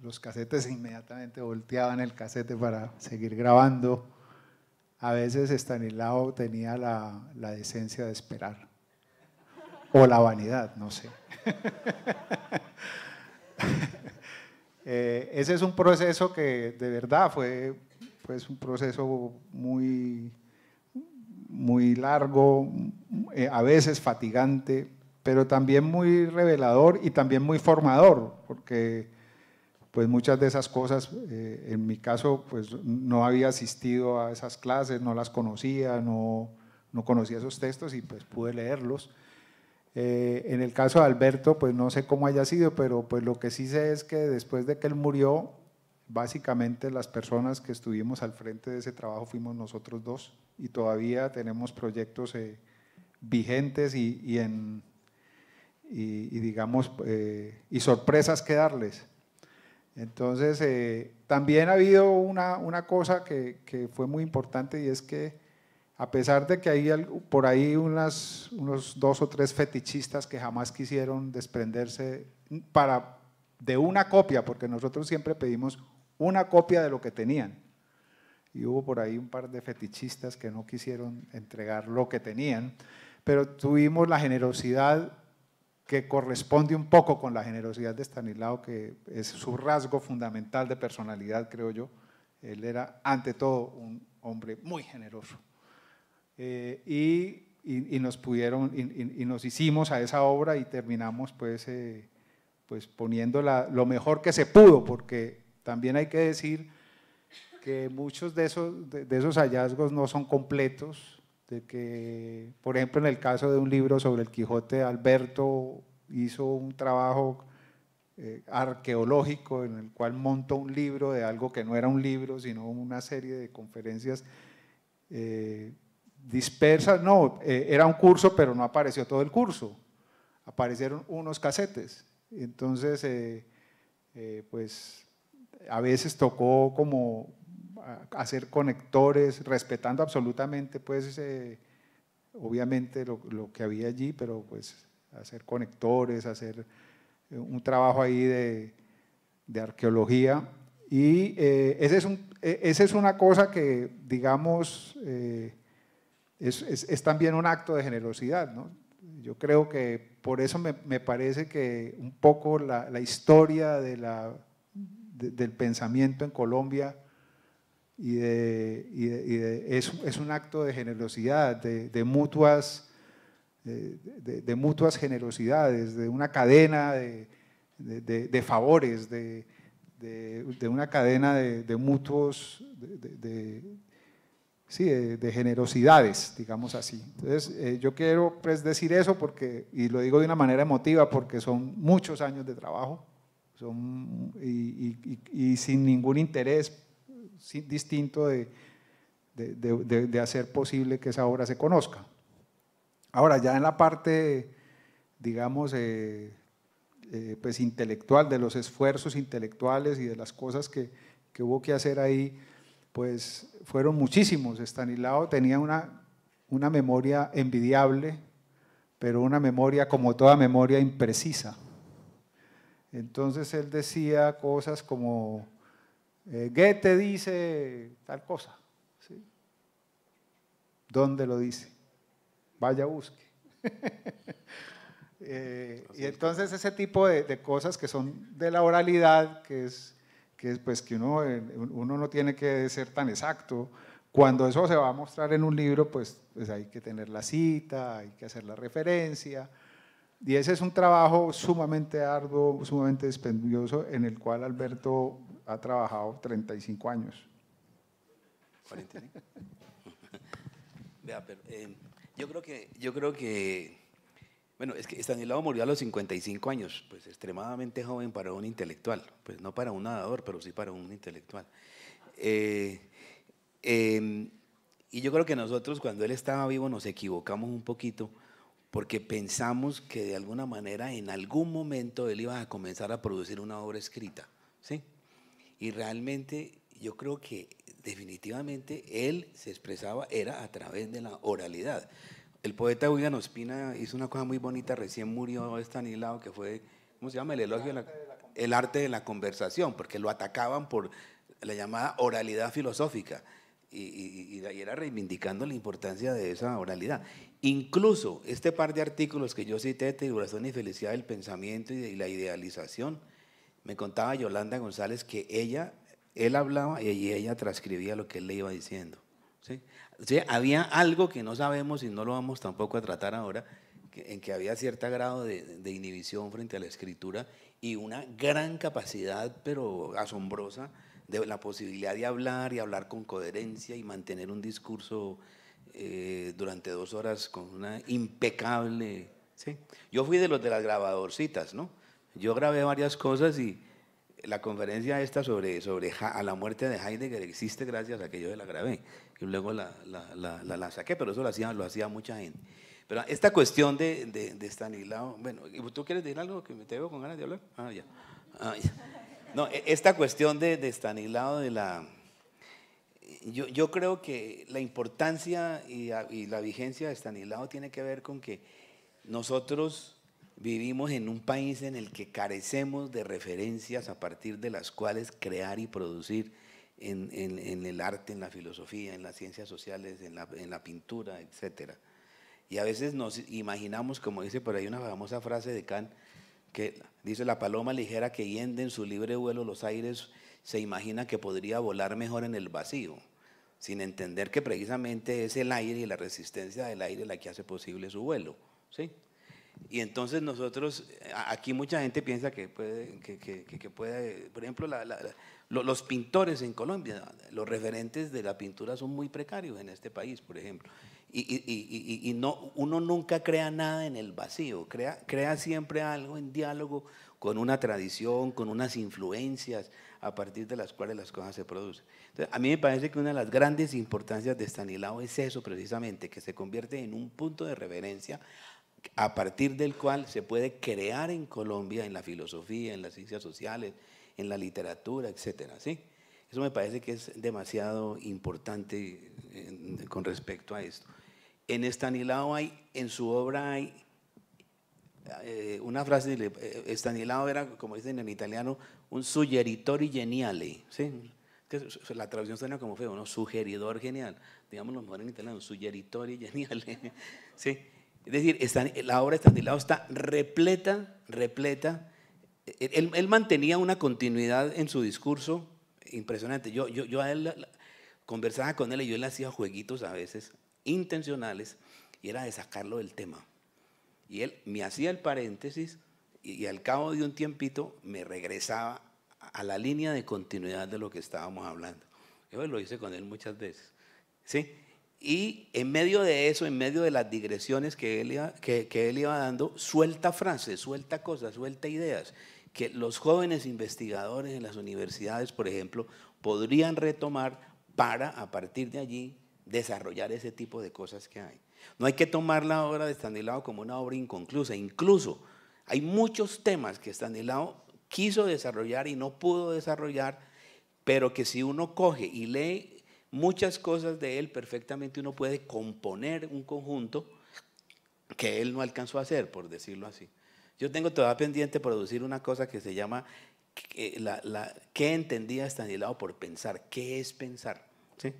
los casetes, inmediatamente volteaban el casete para seguir grabando. A veces Estanislao tenía la, decencia de esperar, o la vanidad, no sé. Eh, ese es un proceso que de verdad fue pues, un proceso muy, muy largo, eh, a veces fatigante, pero también muy revelador y también muy formador, porque pues muchas de esas cosas, eh, en mi caso, pues no había asistido a esas clases, no las conocía, no, no conocía esos textos y pues pude leerlos. Eh, en el caso de Alberto, pues no sé cómo haya sido, pero pues lo que sí sé es que después de que él murió, básicamente las personas que estuvimos al frente de ese trabajo fuimos nosotros dos y todavía tenemos proyectos eh, vigentes y, y en y, digamos, eh, y sorpresas que darles. Entonces, eh, también ha habido una, una cosa que, fue muy importante y es que a pesar de que hay por ahí unas, unos dos o tres fetichistas que jamás quisieron desprenderse para, de una copia, porque nosotros siempre pedimos una copia de lo que tenían. Y hubo por ahí un par de fetichistas que no quisieron entregar lo que tenían, pero tuvimos la generosidad que corresponde un poco con la generosidad de Stanislao, que es su rasgo fundamental de personalidad, creo yo. Él era, ante todo, un hombre muy generoso. Eh, y, nos pudieron, y, nos hicimos a esa obra y terminamos pues, eh, pues poniéndola lo mejor que se pudo, porque también hay que decir que muchos de esos, de esos hallazgos no son completos, de que, por ejemplo, en el caso de un libro sobre el Quijote, Alberto hizo un trabajo eh, arqueológico en el cual montó un libro de algo que no era un libro, sino una serie de conferencias eh, dispersas. No, eh, era un curso, pero no apareció todo el curso. Aparecieron unos casetes. Entonces, pues a veces tocó como, hacer conectores, respetando absolutamente, pues, eh, obviamente lo, que había allí, pero pues hacer conectores, eh, hacer un trabajo ahí de, arqueología. Y eh, esa es, un, e, es una cosa que, digamos, eh, es, también un acto de generosidad. ¿no? Yo creo que por eso me, parece que un poco la, historia de la, del pensamiento en Colombia y, es, un acto de generosidad, de, mutuas, eh, de, mutuas generosidades, de una cadena de, favores, de, una cadena de, mutuos, sí, de, generosidades, digamos así. Entonces, eh, yo quiero pues, decir eso porque, y lo digo de una manera emotiva porque son muchos años de trabajo son, y, y sin ningún interés distinto de, hacer posible que esa obra se conozca. Ahora, ya en la parte, digamos, eh, eh, pues intelectual, de los esfuerzos intelectuales y de las cosas que, hubo que hacer ahí, pues fueron muchísimos. Estanislao tenía una, una memoria envidiable, pero una memoria, como toda memoria, imprecisa. Entonces él decía cosas como, eh, Goethe dice tal cosa. ¿sí? ¿Dónde lo dice? Vaya, busque. Eh, y entonces ese tipo de, cosas que son de la oralidad, que es que, pues, que uno, eh, uno no tiene que ser tan exacto, cuando eso se va a mostrar en un libro, pues, pues, hay que tener la cita, hay que hacer la referencia. Y ese es un trabajo sumamente arduo, sumamente dispendioso, en el cual Alberto ha trabajado 35 años. 45. Vea, eh, yo creo que, yo creo que, bueno, es que Estanislao murió a los 55 años, pues extremadamente joven para un intelectual, pues no para un nadador, pero sí para un intelectual. Eh, em, y yo creo que nosotros cuando él estaba vivo nos equivocamos un poquito porque pensamos que de alguna manera en algún momento él iba a comenzar a producir una obra escrita, ¿sí? Y realmente yo creo que definitivamente él se expresaba, era a través de la oralidad. El poeta William Ospina hizo una cosa muy bonita, recién murió Estanislao, que fue, ¿cómo se llama? El elogio, el arte de la, conversación, porque lo atacaban por la llamada oralidad filosófica. Y, y, y, era reivindicando la importancia de esa oralidad. Incluso este par de artículos que yo cité, Duración y Felicidad del Pensamiento y la Idealización, me contaba Yolanda González que ella, él hablaba y ella transcribía lo que él le iba diciendo. ¿sí? había algo que no sabemos y no lo vamos tampoco a tratar ahora, en que había cierto grado de, inhibición frente a la escritura y una gran capacidad, pero asombrosa, de la posibilidad de hablar y hablar con coherencia y mantener un discurso eh, durante dos horas con una impecable... Yo fui de los de las grabadorcitas, ¿no? Yo grabé varias cosas y la conferencia esta sobre, sobre a la muerte de Heidegger existe gracias a que yo la grabé y luego la, la, saqué, pero eso lo hacía, lo hacía mucha gente. Pero esta cuestión de, de, de Stanislao, bueno, ¿tú quieres decir algo que me tengo con ganas de hablar? Ah, ya. Ah, no, e, esta cuestión de, de Stanislao, de la... Yo, yo, creo que la importancia y, y la vigencia de Stanislao tiene que ver con que nosotros Vivimos en un país en el que carecemos de referencias a partir de las cuales crear y producir en, el arte, en la filosofía, en las ciencias sociales, en la, pintura, etcétera. Y a veces nos imaginamos, como dice por ahí una famosa frase de Kant, que dice la paloma ligera que yende en su libre vuelo los aires, se imagina que podría volar mejor en el vacío, sin entender que precisamente es el aire y la resistencia del aire la que hace posible su vuelo. ¿sí? Y entonces nosotros, eh, aquí mucha gente piensa que puede, que, que, puede por ejemplo, los pintores en Colombia, los referentes de la pintura son muy precarios en este país, por ejemplo. Y, y, y, y no, uno nunca crea nada en el vacío, crea, crea siempre algo en diálogo con una tradición, con unas influencias a partir de las cuales las cosas se producen. Entonces, a mí me parece que una de las grandes importancias de Stanislao es eso precisamente, que se convierte en un punto de reverencia a partir del cual se puede crear en Colombia, en la filosofía, en las ciencias sociales, en la literatura, etcétera, ¿sí? Eso me parece que es demasiado importante eh, con respecto a esto. En Estanilao hay, en su obra hay eh, una frase, de eh, Estanilao era, como dicen en italiano, un suggeritori geniale, ¿sí? la traducción suena como fue, uno Sugeridor genial, digamos lo mejor en italiano, suggeritori geniale, ¿sí? Es decir, la obra de lado está repleta, repleta. Él, mantenía una continuidad en su discurso impresionante. Yo, yo, yo a él conversaba con él y yo le hacía jueguitos a veces intencionales y era de sacarlo del tema. Y él me hacía el paréntesis y, y al cabo de un tiempito me regresaba a la línea de continuidad de lo que estábamos hablando. Yo lo hice con él muchas veces. ¿Sí? Y en medio de eso, en medio de las digresiones que él iba, que, él dando, suelta frases, suelta cosas, suelta ideas que los jóvenes investigadores en las universidades, por ejemplo, podrían retomar para, a partir de allí, desarrollar ese tipo de cosas que hay. No hay que tomar la obra de Stanislao como una obra inconclusa. Incluso hay muchos temas que Stanislao quiso desarrollar y no pudo desarrollar, pero que si uno coge y lee muchas cosas de él perfectamente uno puede componer un conjunto que él no alcanzó a hacer, por decirlo así. Yo tengo todavía pendiente producir una cosa que se llama eh, la, la, ¿Qué entendía Estanislao por pensar? ¿Qué es pensar? ¿Sí?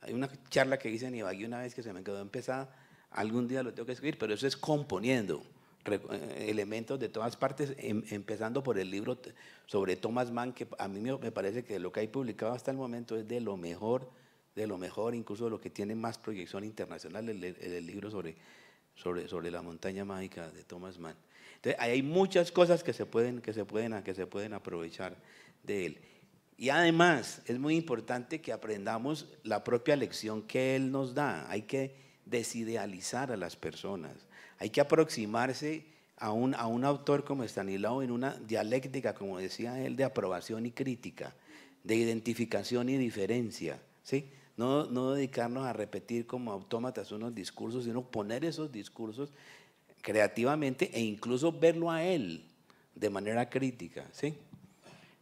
Hay una charla que hice en Ibagué una vez que se me quedó empezada. Algún día lo tengo que escribir, pero eso es componiendo eh, elementos de todas partes, em, empezando por el libro sobre Thomas Mann, que a mí me parece que lo que hay publicado hasta el momento es de lo mejor de lo mejor, incluso de lo que tiene más proyección internacional, el, libro sobre, sobre, sobre la montaña mágica de Thomas Mann. Entonces, hay muchas cosas que se pueden, que se pueden, que se pueden aprovechar de él. Y además es muy importante que aprendamos la propia lección que Él nos da. Hay que desidealizar a las personas. Hay que aproximarse a un, a un autor como Stanislao en una dialéctica, como decía él, de aprobación y crítica, de identificación y diferencia. ¿sí? No, dedicarnos a repetir como autómatas unos discursos, sino poner esos discursos creativamente e incluso verlo a él de manera crítica, ¿sí?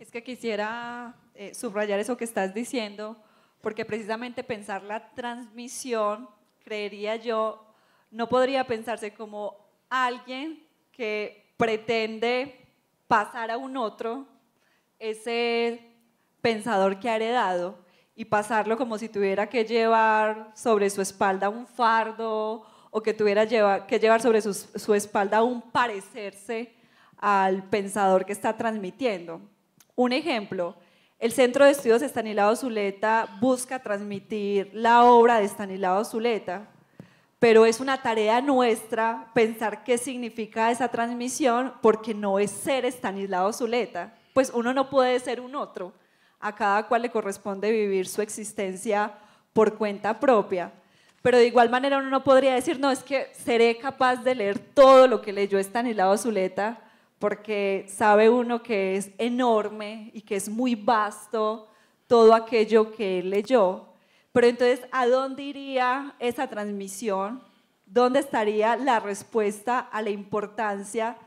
Es que quisiera eh, subrayar eso que estás diciendo, porque precisamente pensar la transmisión, creería yo, no podría pensarse como alguien que pretende pasar a un otro ese pensador que ha heredado, y pasarlo como si tuviera que llevar sobre su espalda un fardo o que tuviera que llevar sobre su, su espalda un parecerse al pensador que está transmitiendo. Un ejemplo, el Centro de Estudios Estanislao Zuleta busca transmitir la obra de Estanislao Zuleta, pero es una tarea nuestra pensar qué significa esa transmisión porque no es ser Estanislao Zuleta, pues uno no puede ser un otro a cada cual le corresponde vivir su existencia por cuenta propia. Pero de igual manera uno no podría decir, no, es que seré capaz de leer todo lo que leyó Estanislao Zuleta, porque sabe uno que es enorme y que es muy vasto todo aquello que leyó. Pero entonces, ¿a dónde iría esa transmisión? ¿Dónde estaría la respuesta a la importancia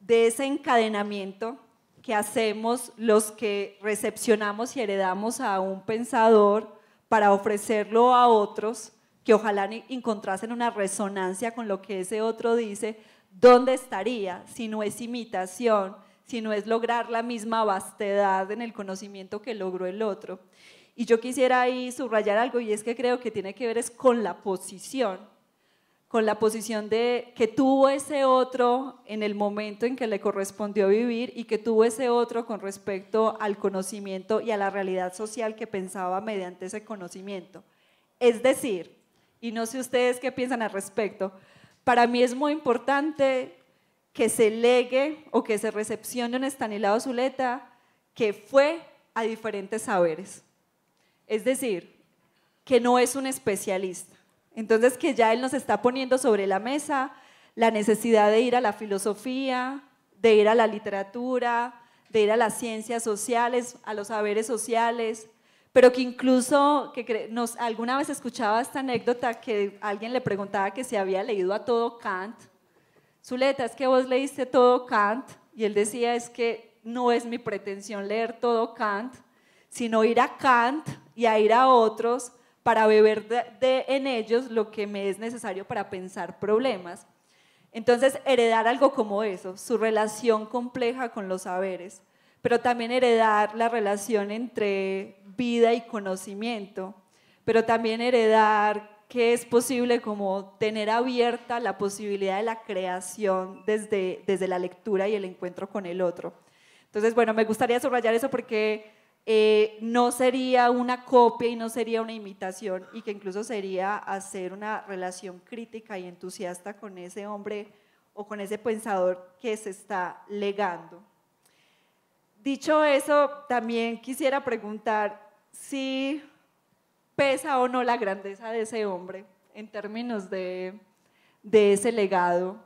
de ese encadenamiento que hacemos los que recepcionamos y heredamos a un pensador para ofrecerlo a otros que ojalá encontrasen una resonancia con lo que ese otro dice, ¿dónde estaría si no es imitación, si no es lograr la misma vastedad en el conocimiento que logró el otro? Y yo quisiera ahí subrayar algo y es que creo que tiene que ver es con la posición con la posición de que tuvo ese otro en el momento en que le correspondió vivir y que tuvo ese otro con respecto al conocimiento y a la realidad social que pensaba mediante ese conocimiento. Es decir, y no sé ustedes qué piensan al respecto, para mí es muy importante que se legue o que se recepcione un Estanilado Zuleta que fue a diferentes saberes. Es decir, que no es un especialista entonces que ya Él nos está poniendo sobre la mesa la necesidad de ir a la filosofía, de ir a la literatura, de ir a las ciencias sociales, a los saberes sociales, pero que incluso, que nos, alguna vez escuchaba esta anécdota que alguien le preguntaba que si había leído a todo Kant. Zuleta, es que vos leíste todo Kant, y él decía, es que no es mi pretensión leer todo Kant, sino ir a Kant y a ir a otros para beber de, en ellos lo que me es necesario para pensar problemas. Entonces, heredar algo como eso, su relación compleja con los saberes, pero también heredar la relación entre vida y conocimiento, pero también heredar que es posible como tener abierta la posibilidad de la creación desde, desde la lectura y el encuentro con el otro. Entonces, bueno, me gustaría subrayar eso porque eh, no sería una copia y no sería una imitación y que incluso sería hacer una relación crítica y entusiasta con ese hombre o con ese pensador que se está legando. Dicho eso, también quisiera preguntar si pesa o no la grandeza de ese hombre en términos de, ese legado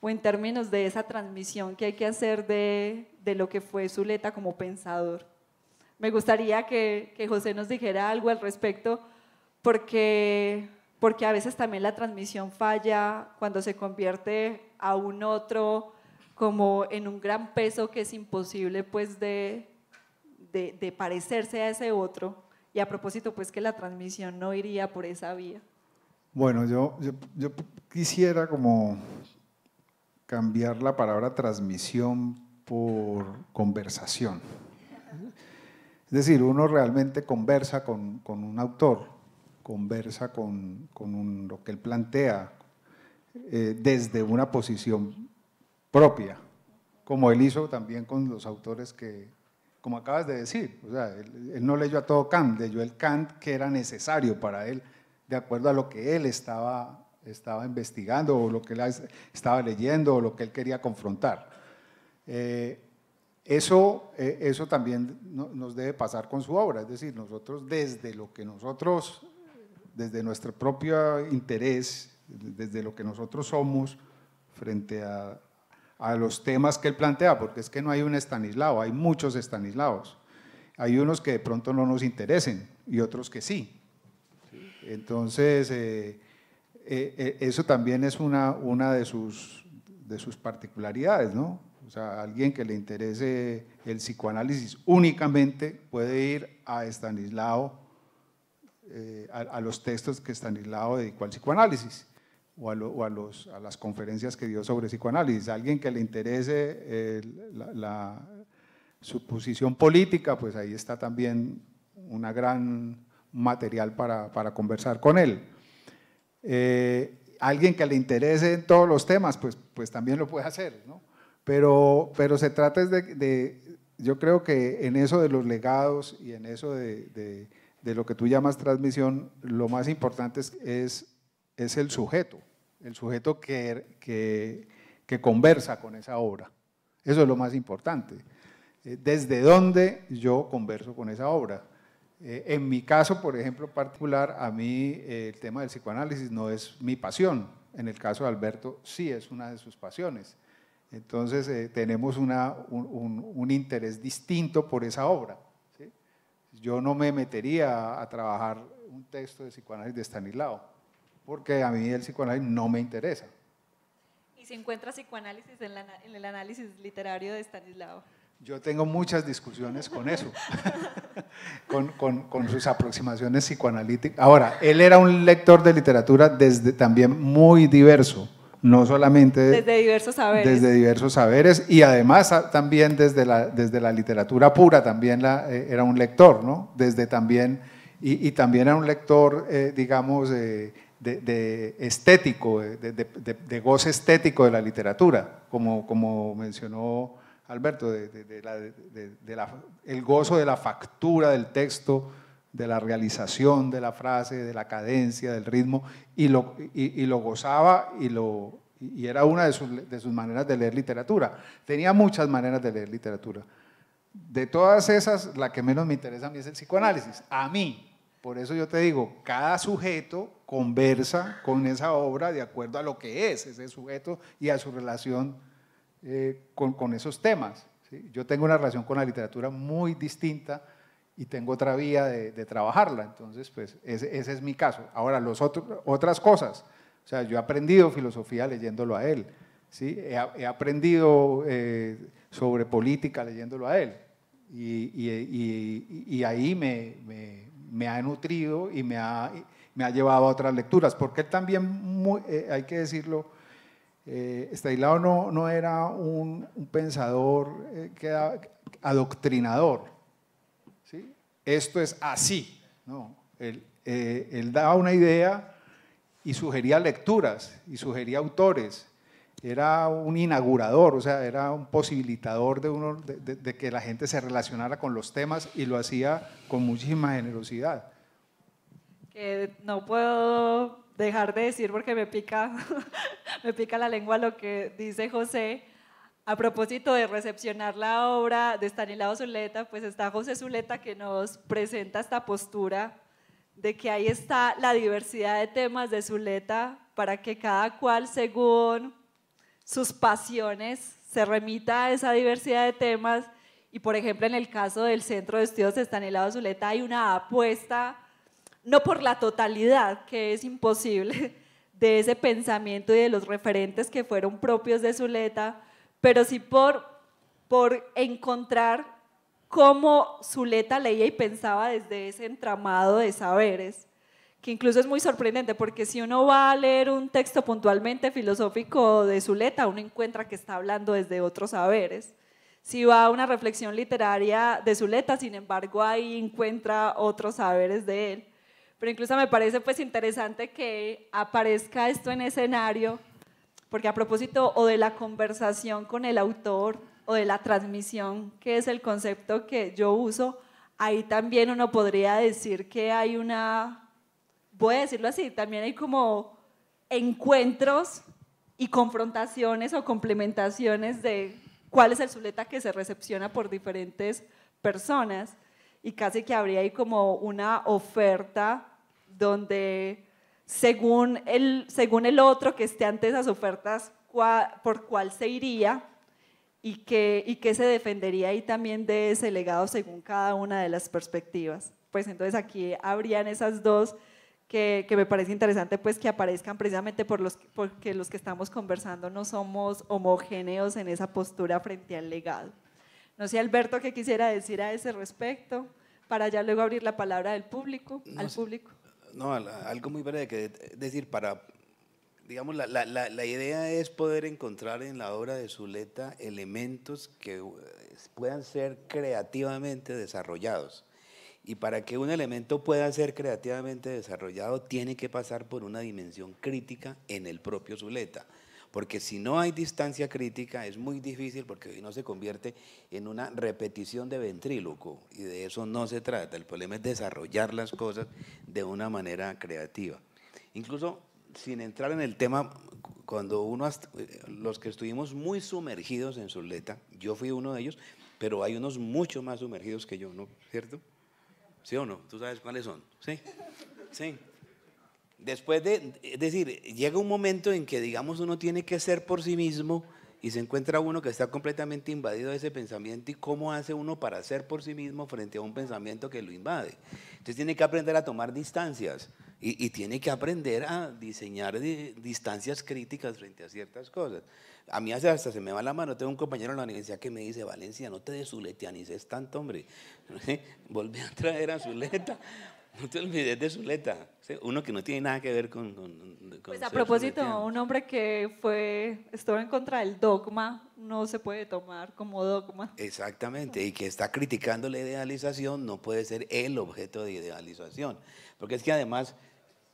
o en términos de esa transmisión que hay que hacer de, de lo que fue Zuleta como pensador. Me gustaría que, José nos dijera algo al respecto, porque, porque a veces también la transmisión falla cuando se convierte a un otro como en un gran peso que es imposible pues de, parecerse a ese otro. Y a propósito, pues que la transmisión no iría por esa vía. Bueno, yo, yo, yo quisiera como cambiar la palabra transmisión por conversación. Es decir, uno realmente conversa con, un autor, conversa con, lo que él plantea eh, desde una posición propia, como él hizo también con los autores que, como acabas de decir, él, no leyó a todo Kant, leyó el Kant que era necesario para él, de acuerdo a lo que él estaba, estaba investigando o lo que él estaba leyendo o lo que él quería confrontar. Eh, eso, eh, eso también nos debe pasar con su obra, es decir, nosotros desde lo que nosotros, desde nuestro propio interés, desde lo que nosotros somos frente a, los temas que él plantea, porque es que no hay un Estanislao, hay muchos Estanislaos. Hay unos que de pronto no nos interesen y otros que sí. Entonces, eh, eh, eso también es una, de, sus, de sus particularidades, ¿no? O sea, alguien que le interese el psicoanálisis únicamente puede ir a Estanislao, eh, a, los textos que Estanislao dedicó al psicoanálisis o, a, las conferencias que dio sobre psicoanálisis. Alguien que le interese la, su posición política, pues ahí está también un gran material para, conversar con él. Eh, alguien que le interese en todos los temas, pues, pues también lo puede hacer, ¿no? Pero, pero se trata de, yo creo que en eso de los legados y en eso de, lo que tú llamas transmisión, lo más importante es, es, el sujeto, el sujeto que, que, que conversa con esa obra. Eso es lo más importante. Eh, Desde dónde yo converso con esa obra. Eh, en mi caso, por ejemplo, particular, a mí eh, el tema del psicoanálisis no es mi pasión. En el caso de Alberto, sí es una de sus pasiones. Entonces eh, tenemos un, interés distinto por esa obra. Yo no me metería a, trabajar un texto de psicoanálisis de Stanislao, porque a mí el psicoanálisis no me interesa. ¿Y se encuentra psicoanálisis en, el análisis literario de Stanislao? Yo tengo muchas discusiones con eso, con, con, sus aproximaciones psicoanalíticas. Ahora, él era un lector de literatura desde, también muy diverso no solamente desde diversos saberes, desde diversos saberes y además también desde la, desde la literatura pura, también eh, era un lector, ¿no? Desde también, y, también era un lector, eh, digamos, eh, de, de, estético, de, de, estético de la literatura, como, como mencionó Alberto, de, la, el gozo de la factura del texto de la realización de la frase, de la cadencia, del ritmo, y lo, lo gozaba y, lo, era una de sus, maneras de leer literatura. Tenía muchas maneras de leer literatura. De todas esas, la que menos me interesa a mí es el psicoanálisis. A mí, por eso yo te digo, cada sujeto conversa con esa obra de acuerdo a lo que es ese sujeto y a su relación eh, con, esos temas. Yo tengo una relación con la literatura muy distinta y tengo otra vía de, trabajarla. Entonces, pues ese, es mi caso. Ahora, los otras cosas. O sea, yo he aprendido filosofía leyéndolo a él. ¿sí? He, aprendido eh, sobre política leyéndolo a él. Y, ahí me, me, ha nutrido y me ha, me ha llevado a otras lecturas. Porque él también, muy, eh, hay que decirlo, eh, no, no era un, pensador eh, adoctrinador esto es así. No, eh, él, daba una idea y sugería lecturas y sugería autores. Era un inaugurador, o sea, era un posibilitador de, de que la gente se relacionara con los temas y lo hacía con muchísima generosidad. Que no puedo dejar de decir porque me pica, me pica la lengua lo que dice José, a propósito de recepcionar la obra de Stanislao Zuleta, pues está José Zuleta que nos presenta esta postura de que ahí está la diversidad de temas de Zuleta para que cada cual según sus pasiones se remita a esa diversidad de temas y por ejemplo en el caso del Centro de Estudios de Estanislao Zuleta hay una apuesta no por la totalidad, que es imposible, de ese pensamiento y de los referentes que fueron propios de Zuleta, pero sí por, encontrar cómo Zuleta leía y pensaba desde ese entramado de saberes, que incluso es muy sorprendente, porque si uno va a leer un texto puntualmente filosófico de Zuleta, uno encuentra que está hablando desde otros saberes. Si va a una reflexión literaria de Zuleta, sin embargo, ahí encuentra otros saberes de él. Pero incluso me parece pues interesante que aparezca esto en escenario porque a propósito o de la conversación con el autor o de la transmisión, que es el concepto que yo uso, ahí también uno podría decir que hay una, voy a decirlo así, también hay como encuentros y confrontaciones o complementaciones de cuál es el Zuleta que se recepciona por diferentes personas y casi que habría ahí como una oferta donde según el, según el otro que esté ante esas ofertas, por cuál se iría y qué y que se defendería ahí también de ese legado según cada una de las perspectivas. Pues entonces aquí habrían esas dos que, me parece interesante pues que aparezcan precisamente por los, porque los que estamos conversando no somos homogéneos en esa postura frente al legado. No sé, Alberto, qué quisiera decir a ese respecto, para ya luego abrir la palabra del público, al público. No, algo muy breve es decir, para, la, idea es poder encontrar en la obra de Zuleta elementos que eh, puedan ser creativamente desarrollados. Y para que un elemento pueda ser creativamente desarrollado, tiene que pasar por una dimensión crítica en el propio Zuleta. Porque si no hay distancia crítica es muy difícil porque hoy no se convierte en una repetición de ventríloco y de eso no se trata. El problema es desarrollar las cosas de una manera creativa. Incluso sin entrar en el tema, cuando uno, los que estuvimos muy sumergidos en letra, yo fui uno de ellos, pero hay unos mucho más sumergidos que yo, ¿no? ¿Cierto? ¿Sí o no? ¿Tú sabes cuáles son? Sí. Sí. Después de, es decir, llega un momento en que, digamos, uno tiene que ser por sí mismo y se encuentra uno que está completamente invadido de ese pensamiento y cómo hace uno para ser por sí mismo frente a un pensamiento que lo invade. Entonces tiene que aprender a tomar distancias y, tiene que aprender a diseñar distancias críticas frente a ciertas cosas. A mí hasta, hasta se me va la mano, tengo un compañero en la universidad que me dice, Valencia, no te desuletianices tanto, hombre. volví a traer a Zuleta, no te olvides de Zuleta, uno que no tiene nada que ver con... pues a propósito, un hombre que fue, estuvo en contra del dogma, no se puede tomar como dogma. Exactamente, y que está criticando la idealización, no puede ser el objeto de idealización. Porque es que además,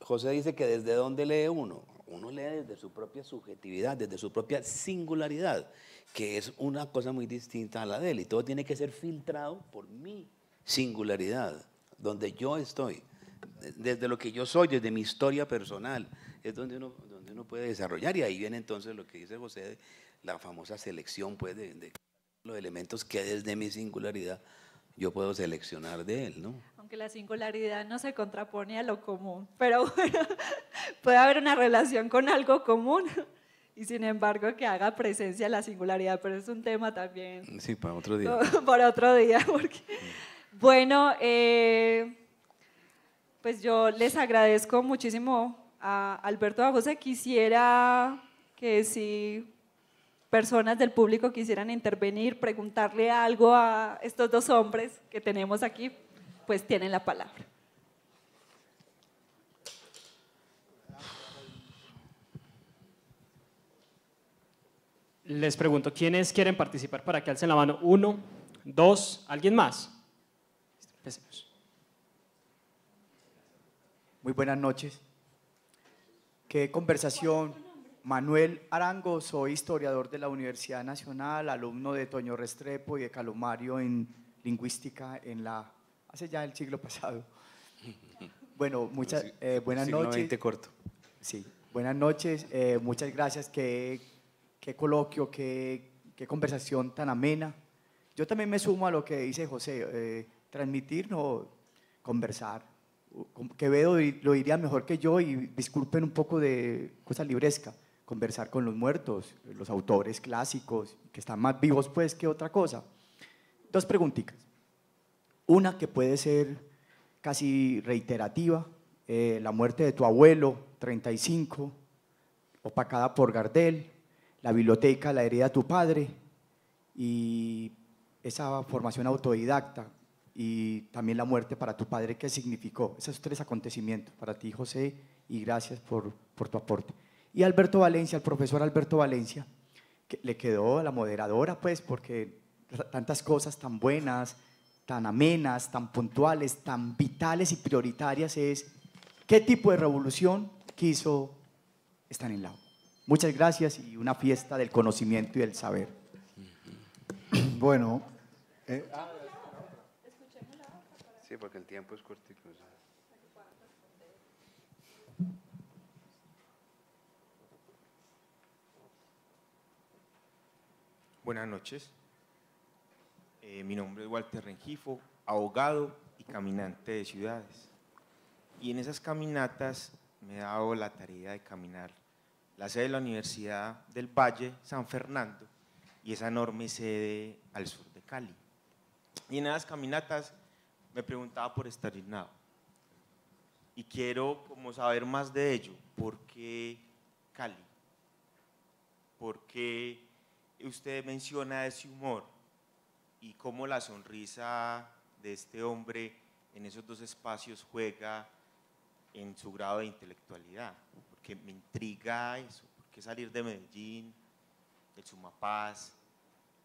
José dice que desde dónde lee uno. Uno lee desde su propia subjetividad, desde su propia singularidad, que es una cosa muy distinta a la de él, y todo tiene que ser filtrado por mi singularidad donde yo estoy, desde lo que yo soy, desde mi historia personal, es donde uno, donde uno puede desarrollar. Y ahí viene entonces lo que dice José, la famosa selección pues, de, los elementos que desde mi singularidad yo puedo seleccionar de él. ¿no? Aunque la singularidad no se contrapone a lo común, pero bueno, puede haber una relación con algo común. Y sin embargo, que haga presencia la singularidad, pero es un tema también. Sí, para otro día. para otro día, porque bueno, eh, pues yo les agradezco muchísimo a Alberto Bajosa. Quisiera que si personas del público quisieran intervenir, preguntarle algo a estos dos hombres que tenemos aquí, pues tienen la palabra. Les pregunto, ¿quiénes quieren participar para que alcen la mano? Uno, dos, ¿alguien más? Muy buenas noches. Qué conversación. Manuel Arango, soy historiador de la Universidad Nacional, alumno de Toño Restrepo y de Calumario en lingüística en la hace ya el siglo pasado. Bueno, muchas eh, buenas noches. Sí, buenas noches. Eh, muchas gracias. Qué, coloquio, qué, conversación tan amena. Yo también me sumo a lo que dice José. Eh, transmitir, no, conversar. Quevedo lo diría mejor que yo y disculpen un poco de cosa libresca, conversar con los muertos, los autores clásicos, que están más vivos pues que otra cosa. Dos preguntitas. Una que puede ser casi reiterativa, eh, la muerte de tu abuelo, 35, opacada por Gardel, la biblioteca, la herida de tu padre y esa formación autodidacta, y también la muerte para tu padre, ¿qué significó? Esos tres acontecimientos para ti, José, y gracias por, por tu aporte. Y Alberto Valencia, el profesor Alberto Valencia, le quedó a la moderadora, pues, porque tantas cosas tan buenas, tan amenas, tan puntuales, tan vitales y prioritarias es qué tipo de revolución quiso estar en lado? Muchas gracias y una fiesta del conocimiento y del saber. Bueno. Eh, Sí, porque el tiempo es corto y cruzado. Buenas noches. Eh, mi nombre es Walter Rengifo, abogado y caminante de ciudades. Y en esas caminatas me he dado la tarea de caminar la sede de la Universidad del Valle, San Fernando, y esa enorme sede al sur de Cali. Y en esas caminatas me preguntaba por inado Y quiero como saber más de ello. ¿Por qué Cali? ¿Por qué usted menciona ese humor? Y cómo la sonrisa de este hombre en esos dos espacios juega en su grado de intelectualidad. Porque me intriga eso. ¿Por qué salir de Medellín, del Sumapaz,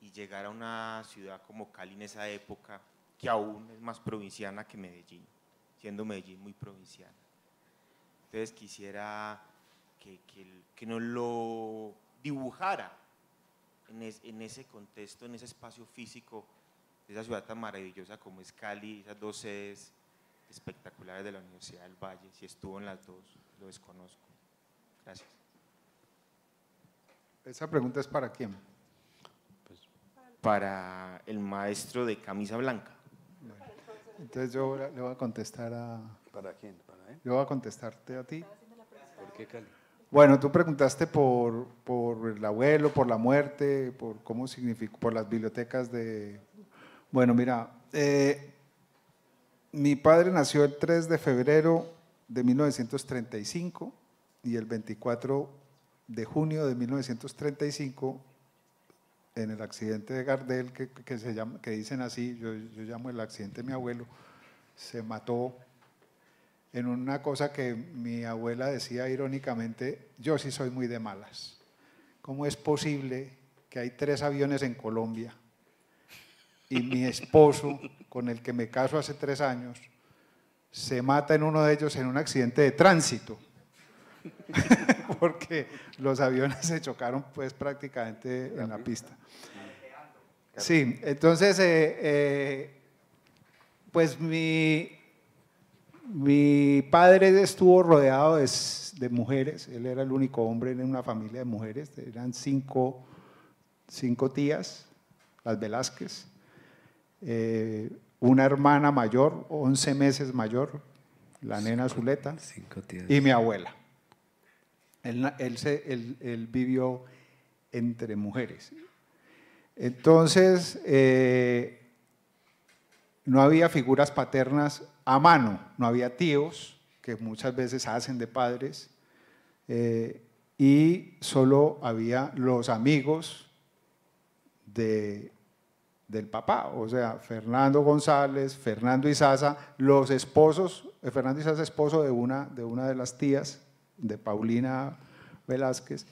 y llegar a una ciudad como Cali en esa época? que aún es más provinciana que Medellín, siendo Medellín muy provinciana. Entonces quisiera que, que, nos lo dibujara en, ese contexto, en ese espacio físico de esa ciudad tan maravillosa como es Cali, esas dos sedes espectaculares de la Universidad del Valle. Si estuvo en las dos, lo desconozco. Gracias. ¿Esa pregunta es para quién? para el maestro de camisa blanca. Entonces yo le voy a contestar a... ¿Para quién? ¿Para él? Yo voy a contestarte a ti. ¿Por qué Cali? Bueno, tú preguntaste por, por el abuelo, por la muerte, por cómo significó, por las bibliotecas de... Bueno, mira, eh, mi padre nació el 3 de febrero de 1935 y el 24 de junio de 1935 en el accidente de Gardel, que, dicen así, yo, yo, llamo el accidente de mi abuelo, se mató en una cosa que mi abuela decía irónicamente, yo sí soy muy de malas. ¿Cómo es posible que hay tres aviones en Colombia y mi esposo, con el que me caso hace tres años, se mata en uno de ellos en un accidente de tránsito? porque los aviones se chocaron pues prácticamente en la pista. Sí, entonces, eh, eh, pues mi, mi padre estuvo rodeado de, mujeres, él era el único hombre en una familia de mujeres, eran cinco, cinco tías, las Velázquez, eh, una hermana mayor, 11 meses mayor, la nena Zuleta, cinco y mi abuela. Él, vivió entre mujeres. Entonces, eh, no había figuras paternas a mano, no había tíos, que muchas veces hacen de padres, eh, y solo había los amigos del papá, o sea, Fernando González, Fernando Izaza, los esposos, eh, Fernando Izaza esposo de una, de una de las tías, de Paulina Velázquez,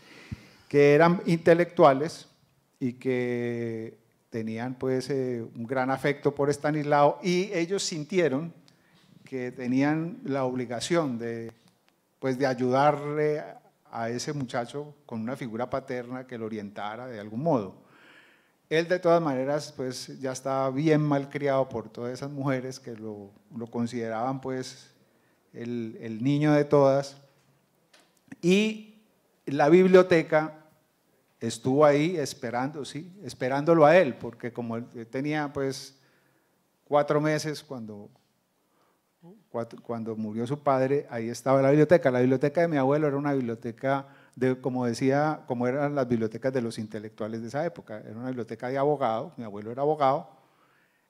que eran intelectuales y que tenían pues eh, un gran afecto por Estanislao y ellos sintieron que tenían la obligación de, pues, de ayudarle a ese muchacho con una figura paterna que lo orientara de algún modo. Él de todas maneras pues ya estaba bien malcriado por todas esas mujeres que lo, consideraban pues el, el niño de todas y la biblioteca estuvo ahí esperando, sí, esperándolo a él, porque como él tenía pues cuatro meses cuando, cuando murió su padre, ahí estaba la biblioteca. La biblioteca de mi abuelo era una biblioteca de, como decía, como eran las bibliotecas de los intelectuales de esa época, era una biblioteca de abogado, mi abuelo era abogado,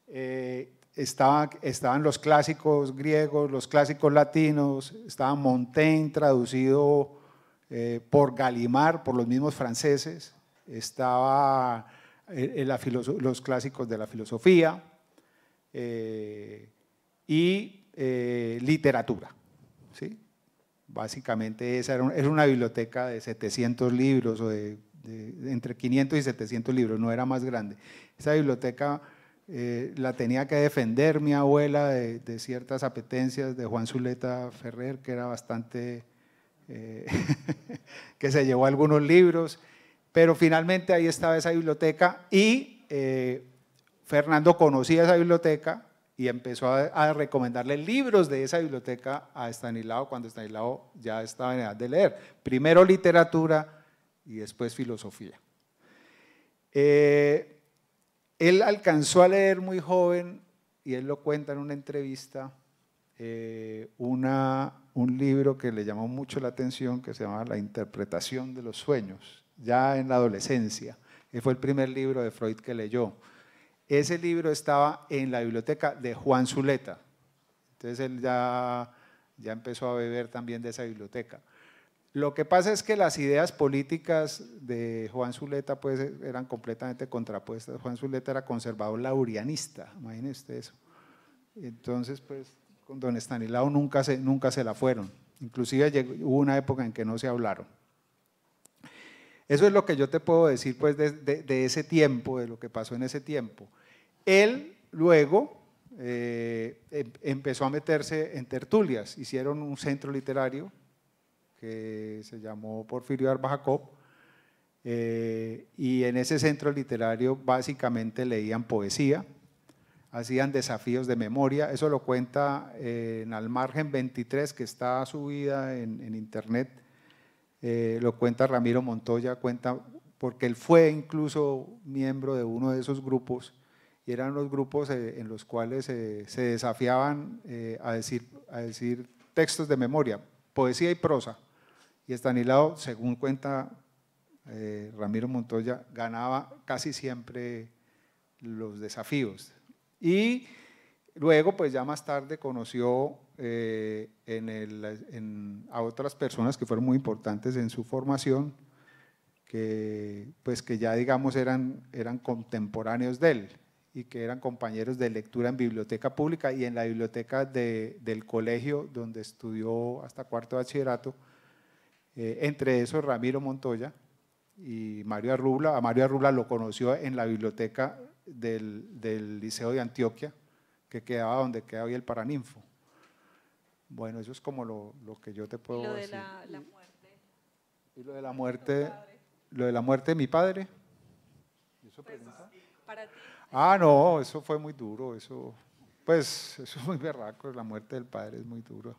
eh, estaban, estaban los clásicos griegos, los clásicos latinos, estaba Montaigne traducido eh, por Galimar, por los mismos franceses, estaba eh, eh, los clásicos de la filosofía y literatura. ¿sí? Básicamente esa era, una biblioteca de 700 libros o de, entre 500 y 700 libros, no era más grande. Esa biblioteca la tenía que defender mi abuela de, ciertas apetencias de Juan Zuleta Ferrer, que era bastante eh, que se llevó algunos libros, pero finalmente ahí estaba esa biblioteca y eh, Fernando conocía esa biblioteca y empezó a, recomendarle libros de esa biblioteca a Estanislao cuando Estanislao ya estaba en edad de leer. Primero literatura y después filosofía. Eh, él alcanzó a leer muy joven, y él lo cuenta en una entrevista, una un libro que le llamó mucho la atención que se llama La interpretación de los sueños, ya en la adolescencia. Ese fue el primer libro de Freud que leyó. Ese libro estaba en la biblioteca de Juan Zuleta. Entonces él ya, ya empezó a beber también de esa biblioteca. Lo que pasa es que las ideas políticas de Juan Zuleta pues, eran completamente contrapuestas. Juan Zuleta era conservador laurianista, imagínense eso. Entonces, pues don Estanislao nunca se, nunca se la fueron. Inclusive hubo una época en que no se hablaron. Eso es lo que yo te puedo decir pues de, ese tiempo, de lo que pasó en ese tiempo. Él luego eh, em, empezó a meterse en tertulias, hicieron un centro literario que se llamó Porfirio Arba Jacob, eh, y en ese centro literario básicamente leían poesía, hacían desafíos de memoria. Eso lo cuenta eh, en Al Margen 23, que está subida en, internet. Eh, lo cuenta Ramiro Montoya, cuenta porque él fue incluso miembro de uno de esos grupos. Y eran los grupos eh, en los cuales se desafiaban a, decir, a decir textos de memoria, poesía y prosa. Y Estanislao, según cuenta Ramiro Montoya, ganaba casi siempre los desafíos y luego, pues ya más tarde conoció eh, a otras personas que fueron muy importantes en su formación, que pues que ya digamos eran, eran contemporáneos de él y que eran compañeros de lectura en biblioteca pública y en la biblioteca del colegio donde estudió hasta cuarto bachillerato, eh, entre esos Ramiro Montoya y Mario Arrubla. A Mario Arrubla lo conoció en la biblioteca del, del Liceo de Antioquia, que quedaba donde queda hoy el Paraninfo. Bueno, eso es como lo, que yo te puedo ¿Y lo De la, muerte. Y lo de la muerte, lo de la muerte de mi padre. Pues, ah, no, eso fue muy duro, eso, pues, eso es muy berraco, la muerte del padre es muy duro.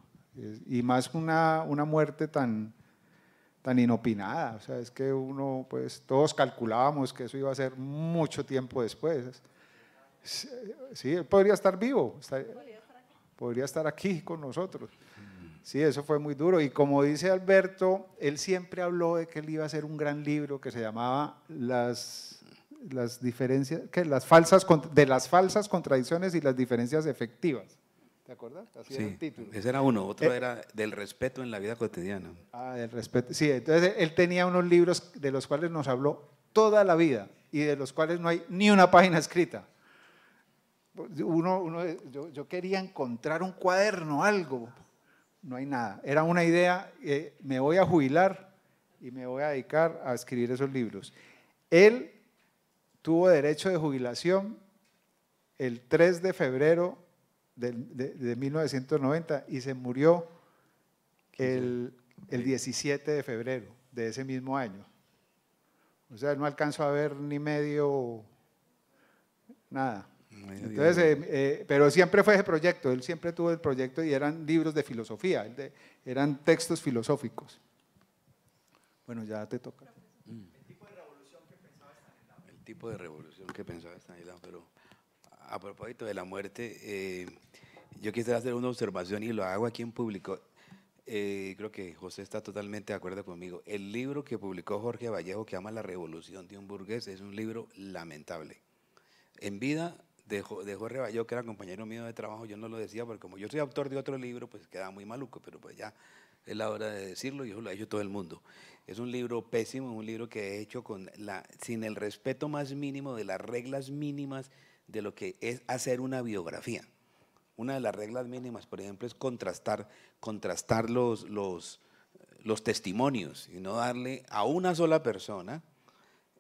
Y más una, una muerte tan, tan inopinada. O sea, es que uno, pues todos calculábamos que eso iba a ser mucho tiempo después. Sí, él podría estar vivo, podría estar aquí con nosotros. Sí, eso fue muy duro. Y como dice Alberto, él siempre habló de que él iba a hacer un gran libro que se llamaba Las, las diferencias, que las falsas, de las falsas contradicciones y las diferencias efectivas. ¿Te acuerdas? era Ese era uno, otro eh, era del respeto en la vida cotidiana. Ah, del respeto. Sí, entonces él tenía unos libros de los cuales nos habló toda la vida y de los cuales no hay ni una página escrita. yo, quería encontrar un cuaderno, algo. No hay nada. Era una idea, eh, me voy a jubilar y me voy a dedicar a escribir esos libros. Él tuvo derecho de jubilación el 3 de febrero de, de, 1990 y se murió el, 17 de febrero de ese mismo año. O sea, no alcanzó a ver ni medio nada. Eh, eh, pero siempre fue ese proyecto, él siempre tuvo el proyecto y eran libros de filosofía, eran textos filosóficos. Bueno, ya te toca. Mm. El tipo de revolución que pensaba Estanislao. El tipo de revolución que pensaba pero a propósito de la muerte, eh, yo quisiera hacer una observación y lo hago aquí en público. Eh, creo que José está totalmente de acuerdo conmigo. El libro que publicó Jorge Vallejo, que ama la revolución de un burgués, es un libro lamentable. En vida de, de Jorge Vallejo, que era compañero mío de trabajo, yo no lo decía, porque como yo soy autor de otro libro, pues queda muy maluco, pero pues ya es la hora de decirlo y eso lo ha hecho todo el mundo. Es un libro pésimo, un libro que he hecho con la, sin el respeto más mínimo de las reglas mínimas de lo que es hacer una biografía. Una de las reglas mínimas, por ejemplo, es contrastar, contrastar los, los, testimonios y no darle a una sola persona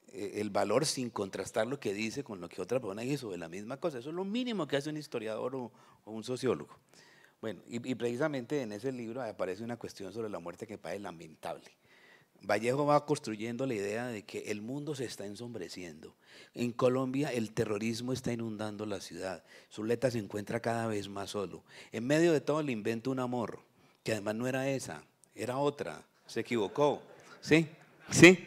eh, el valor sin contrastar lo que dice con lo que otra persona dice sobre la misma cosa. Eso es lo mínimo que hace un historiador o, un sociólogo. Bueno, y, precisamente en ese libro aparece una cuestión sobre la muerte que parece lamentable. Vallejo va construyendo la idea de que el mundo se está ensombreciendo. En Colombia el terrorismo está inundando la ciudad. Zuleta se encuentra cada vez más solo. En medio de todo le inventa un amor, que además no era esa, era otra. Se equivocó. ¿Sí? ¿Sí?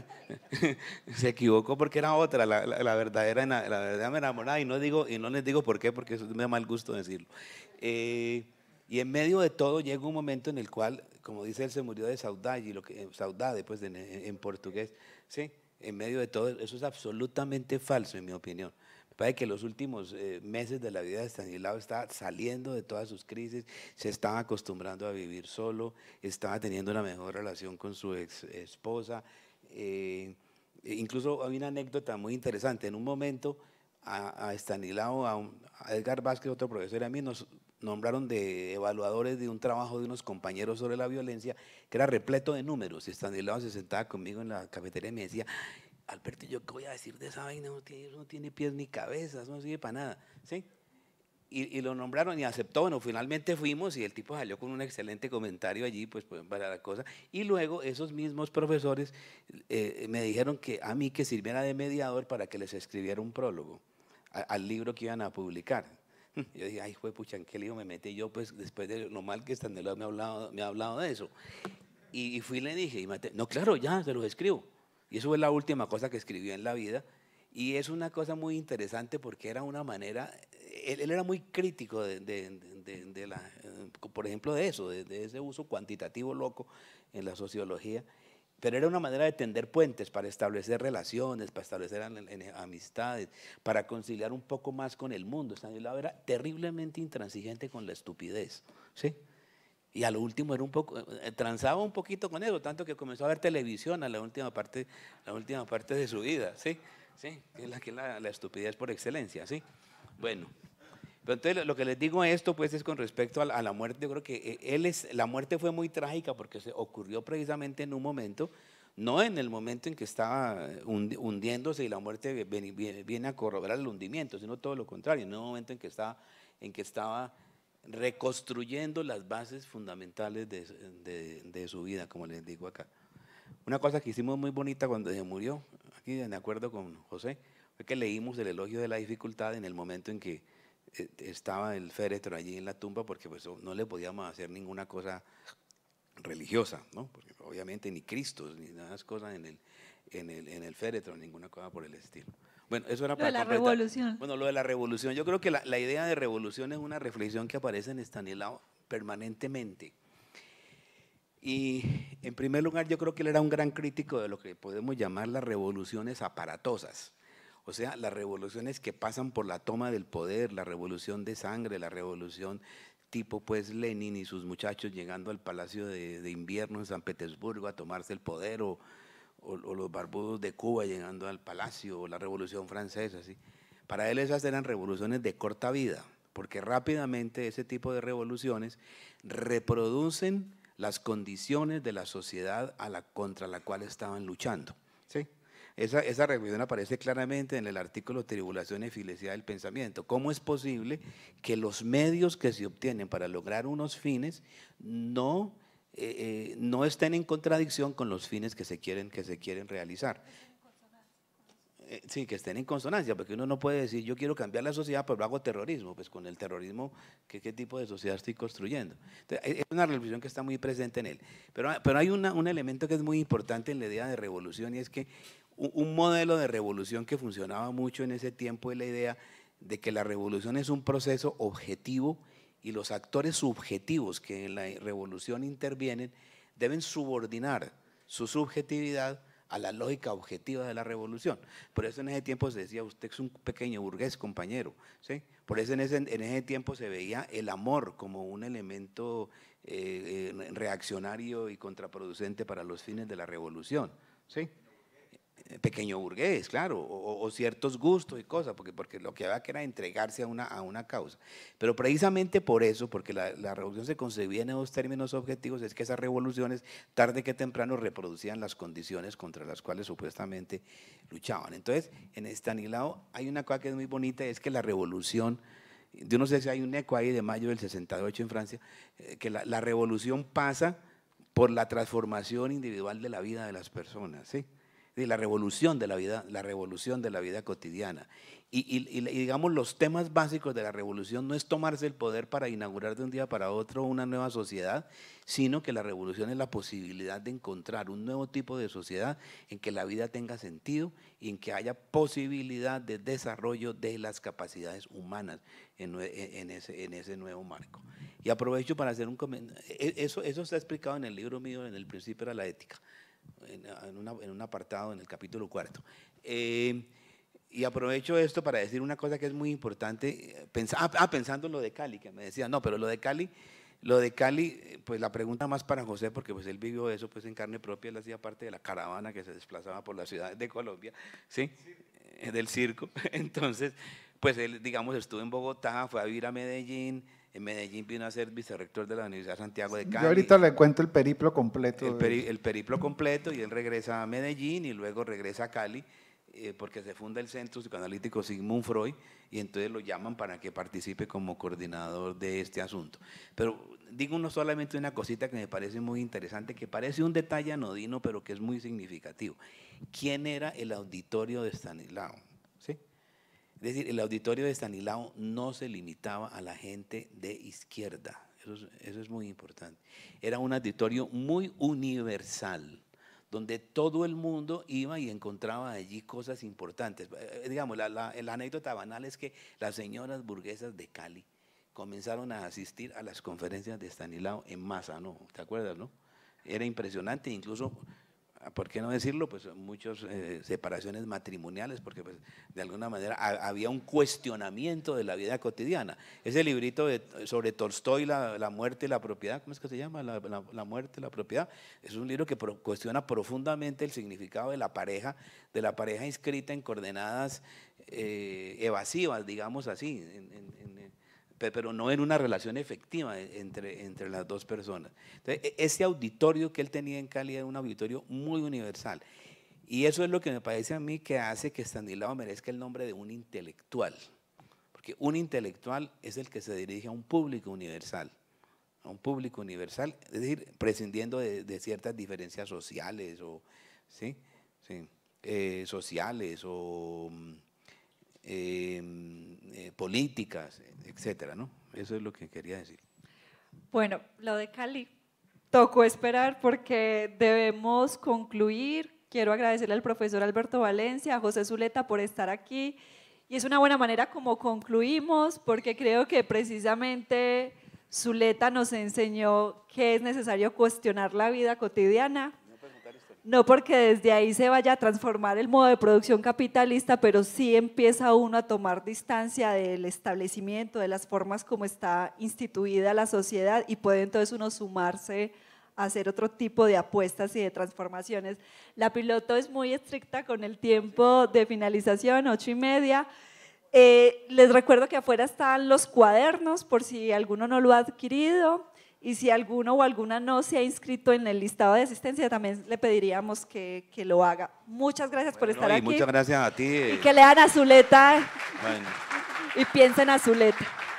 se equivocó porque era otra, la, verdadera, me enamorada. Y no, digo, y no les digo por qué, porque me da mal gusto decirlo. Eh, y en medio de todo llega un momento en el cual como dice él, se murió de saudade, lo que, saudade pues en, en, portugués, ¿sí? En medio de todo, eso es absolutamente falso en mi opinión. Me parece que los últimos eh, meses de la vida de Stanislao estaba saliendo de todas sus crisis, se estaba acostumbrando a vivir solo, estaba teniendo una mejor relación con su ex esposa. Eh, incluso hay una anécdota muy interesante. En un momento a, a Stanislao, a, Edgar Vázquez, otro profesor, y a mí nos nombraron de evaluadores de un trabajo de unos compañeros sobre la violencia que era repleto de números. Y Estanislao se sentaba conmigo en la cafetería y me decía, Alberto, ¿yo qué voy a decir de esa vaina? No tiene, no tiene pies ni cabezas, no sirve para nada. ¿Sí? Y, lo nombraron y aceptó. Bueno, finalmente fuimos y el tipo salió con un excelente comentario allí, pues, pues para la cosa. Y luego esos mismos profesores eh, me dijeron que a mí que sirviera de mediador para que les escribiera un prólogo al libro que iban a publicar. Yo dije, ay, fue pucha, ¿en qué lío me metí yo? Pues después de lo mal que Estandelot me ha hablado, me ha hablado de eso. Y, fui y le dije, y no, claro, ya, se los escribo. Y eso fue la última cosa que escribió en la vida. Y es una cosa muy interesante porque era una manera, él, era muy crítico de, de, de, de la, eh, por ejemplo, de eso, de, ese uso cuantitativo loco en la sociología. Pero era una manera de tender puentes para establecer relaciones, para establecer amistades, para conciliar un poco más con el mundo. Estanislao era terriblemente intransigente con la estupidez, ¿sí? Y a lo último era un poco, eh, transaba un poquito con eso, tanto que comenzó a ver televisión a la última parte, la última parte de su vida, ¿sí? ¿Sí? Es la la estupidez por excelencia, ¿sí? Bueno entonces lo que les digo a esto pues es con respecto a la, muerte, yo creo que eh, él es, la muerte fue muy trágica porque se ocurrió precisamente en un momento, no en el momento en que estaba eh, hundiéndose y la muerte viene, a corroborar el hundimiento, sino todo lo contrario, en un momento en que estaba, en que estaba reconstruyendo las bases fundamentales de, de, de su vida, como les digo acá. Una cosa que hicimos muy bonita cuando se murió, aquí de acuerdo con José, fue que leímos el elogio de la dificultad en el momento en que eh, estaba el féretro allí en la tumba porque pues no le podíamos hacer ninguna cosa religiosa, ¿no? Porque obviamente ni Cristo, ni nada de esas cosas en el, en el, en el féretro, ninguna cosa por el estilo. Bueno, eso era de la revolución. Bueno, lo de la revolución. Yo creo que la, la, idea de revolución es una reflexión que aparece en Estanislao permanentemente. Y en primer lugar, yo creo que él era un gran crítico de lo que podemos llamar las revoluciones aparatosas. O sea, las revoluciones que pasan por la toma del poder, la revolución de sangre, la revolución tipo pues Lenin y sus muchachos llegando al Palacio de, Invierno en San Petersburgo a tomarse el poder, o, los barbudos de Cuba llegando al Palacio, o la Revolución Francesa, Para él esas eran revoluciones de corta vida, porque rápidamente ese tipo de revoluciones reproducen las condiciones de la sociedad contra la cual estaban luchando. ¿sí? Esa, esa aparece claramente en el artículo Tribulación y Felicidad del Pensamiento. ¿Cómo es posible que los medios que se obtienen para lograr unos fines no, eh, eh, no estén en contradicción con los fines que se quieren, que se quieren realizar? Eh, sí, que estén en consonancia, porque uno no puede decir yo quiero cambiar la sociedad, pero hago terrorismo. Pues con el terrorismo, ¿qué, qué tipo de sociedad estoy construyendo? E, e, es una revolución que está muy presente en él. Pero, pero hay un elemento que es muy importante en la idea de revolución y es que un modelo de revolución que funcionaba mucho en ese tiempo es la idea de que la revolución es un proceso objetivo y los actores subjetivos que en la revolución intervienen deben subordinar su subjetividad a la lógica objetiva de la revolución. Por eso en ese tiempo se decía, usted es un pequeño burgués, compañero. ¿sí? Por eso en ese, tiempo se veía el amor como un elemento eh, eh, reaccionario y contraproducente para los fines de la revolución. ¿sí? pequeño burgués, claro, o, ciertos gustos y cosas, porque, porque lo que había que era entregarse a una, a una causa. Pero precisamente por eso, porque la, la revolución se concebía en esos términos objetivos, es que esas revoluciones tarde que temprano reproducían las condiciones contra las cuales supuestamente luchaban. Entonces, en este Estanislao hay una cosa que es muy bonita, es que la revolución... Yo no sé si hay un eco ahí de mayo del 68 en Francia, eh, que la, la revolución pasa por la transformación individual de la vida de las personas, ¿sí? de la revolución de la vida, la revolución de la vida cotidiana. Y, digamos, los temas básicos de la revolución no es tomarse el poder para inaugurar de un día para otro una nueva sociedad, sino que la revolución es la posibilidad de encontrar un nuevo tipo de sociedad en que la vida tenga sentido y en que haya posibilidad de desarrollo de las capacidades humanas en, ese, en ese, nuevo marco. Y aprovecho para hacer un comentario. E-, eso, eso está explicado en el libro mío, en el principio era la ética en, un apartado en el capítulo cuarto. Eh, y aprovecho esto para decir una cosa que es muy importante. Eh, ah, ah, pensando en lo de Cali, que me decía, no, pero lo de Cali, lo de Cali, eh, pues la pregunta más para José, porque pues él vivió eso pues en carne propia, él hacía parte de la caravana que se desplazaba por las ciudades de Colombia, sí. Del circo. Entonces, pues él, digamos, estuvo en Bogotá, fue a vivir a Medellín, en Medellín vino a ser vicerrector de la Universidad Santiago de Cali. Yo ahorita le cuento el periplo completo. El, periplo completo y él regresa a Medellín y luego regresa a Cali eh, porque se funda el Centro Psicoanalítico Sigmund Freud y entonces lo llaman para que participe como coordinador de este asunto. Pero digo uno solamente una cosita que me parece muy interesante, que parece un detalle anodino, pero que es muy significativo. ¿Quién era el auditorio de Stanislao? Es decir, el auditorio de Stanislao no se limitaba a la gente de izquierda. Eso es, muy importante. Era un auditorio muy universal donde todo el mundo iba y encontraba allí cosas importantes. Eh, eh, digamos, la, anécdota banal es que las señoras burguesas de Cali comenzaron a asistir a las conferencias de Stanislao en masa, ¿no? ¿Te acuerdas, no? Era impresionante, incluso Ah, ¿por qué no decirlo? Pues eh, muchas eh, separaciones matrimoniales, porque pues, de alguna manera había un cuestionamiento de la vida cotidiana. Ese librito eh, sobre Tolstoy, la, muerte y la propiedad, ¿cómo es que se llama? La, muerte y la propiedad. Es un libro que cuestiona profundamente el significado de la pareja, de la pareja inscrita en coordenadas evasivas, digamos así, en, pero no en una relación efectiva e, entre, entre las dos personas. Entonces, e, ese auditorio que él tenía en Cali era un auditorio muy universal. Y eso es lo que me parece a mí que hace que Stanislao merezca el nombre de un intelectual. Porque un intelectual es el que se dirige a un público universal a un público universal, es decir, prescindiendo de, ciertas diferencias sociales o, ¿sí? sí eh, sociales o mm, Em, eh, políticas, etcétera, ¿no? Eso es lo que quería decir. Bueno, lo de Cali, tocó esperar porque debemos concluir. Quiero agradecerle al profesor Alberto Valencia, a José Zuleta por estar aquí. Y es una buena manera como concluimos, porque creo que precisamente Zuleta nos enseñó que es necesario cuestionar la vida cotidiana, no porque desde ahí se vaya a transformar el modo de producción capitalista, pero sí empieza uno a tomar distancia del establecimiento, de las formas como está instituida la sociedad y puede entonces uno sumarse a hacer otro tipo de apuestas y de transformaciones. La piloto es muy estricta con el tiempo de finalización, ocho y media. Eh, les recuerdo que afuera están los cuadernos por si alguno no lo ha adquirido. Y si alguno o alguna no se ha inscrito en el listado de asistencia, también le pediríamos que, lo haga. Muchas gracias por estar y aquí. Muchas gracias a ti. Y eh. que lean Azuleta. Zuleta Y piensen Azuleta.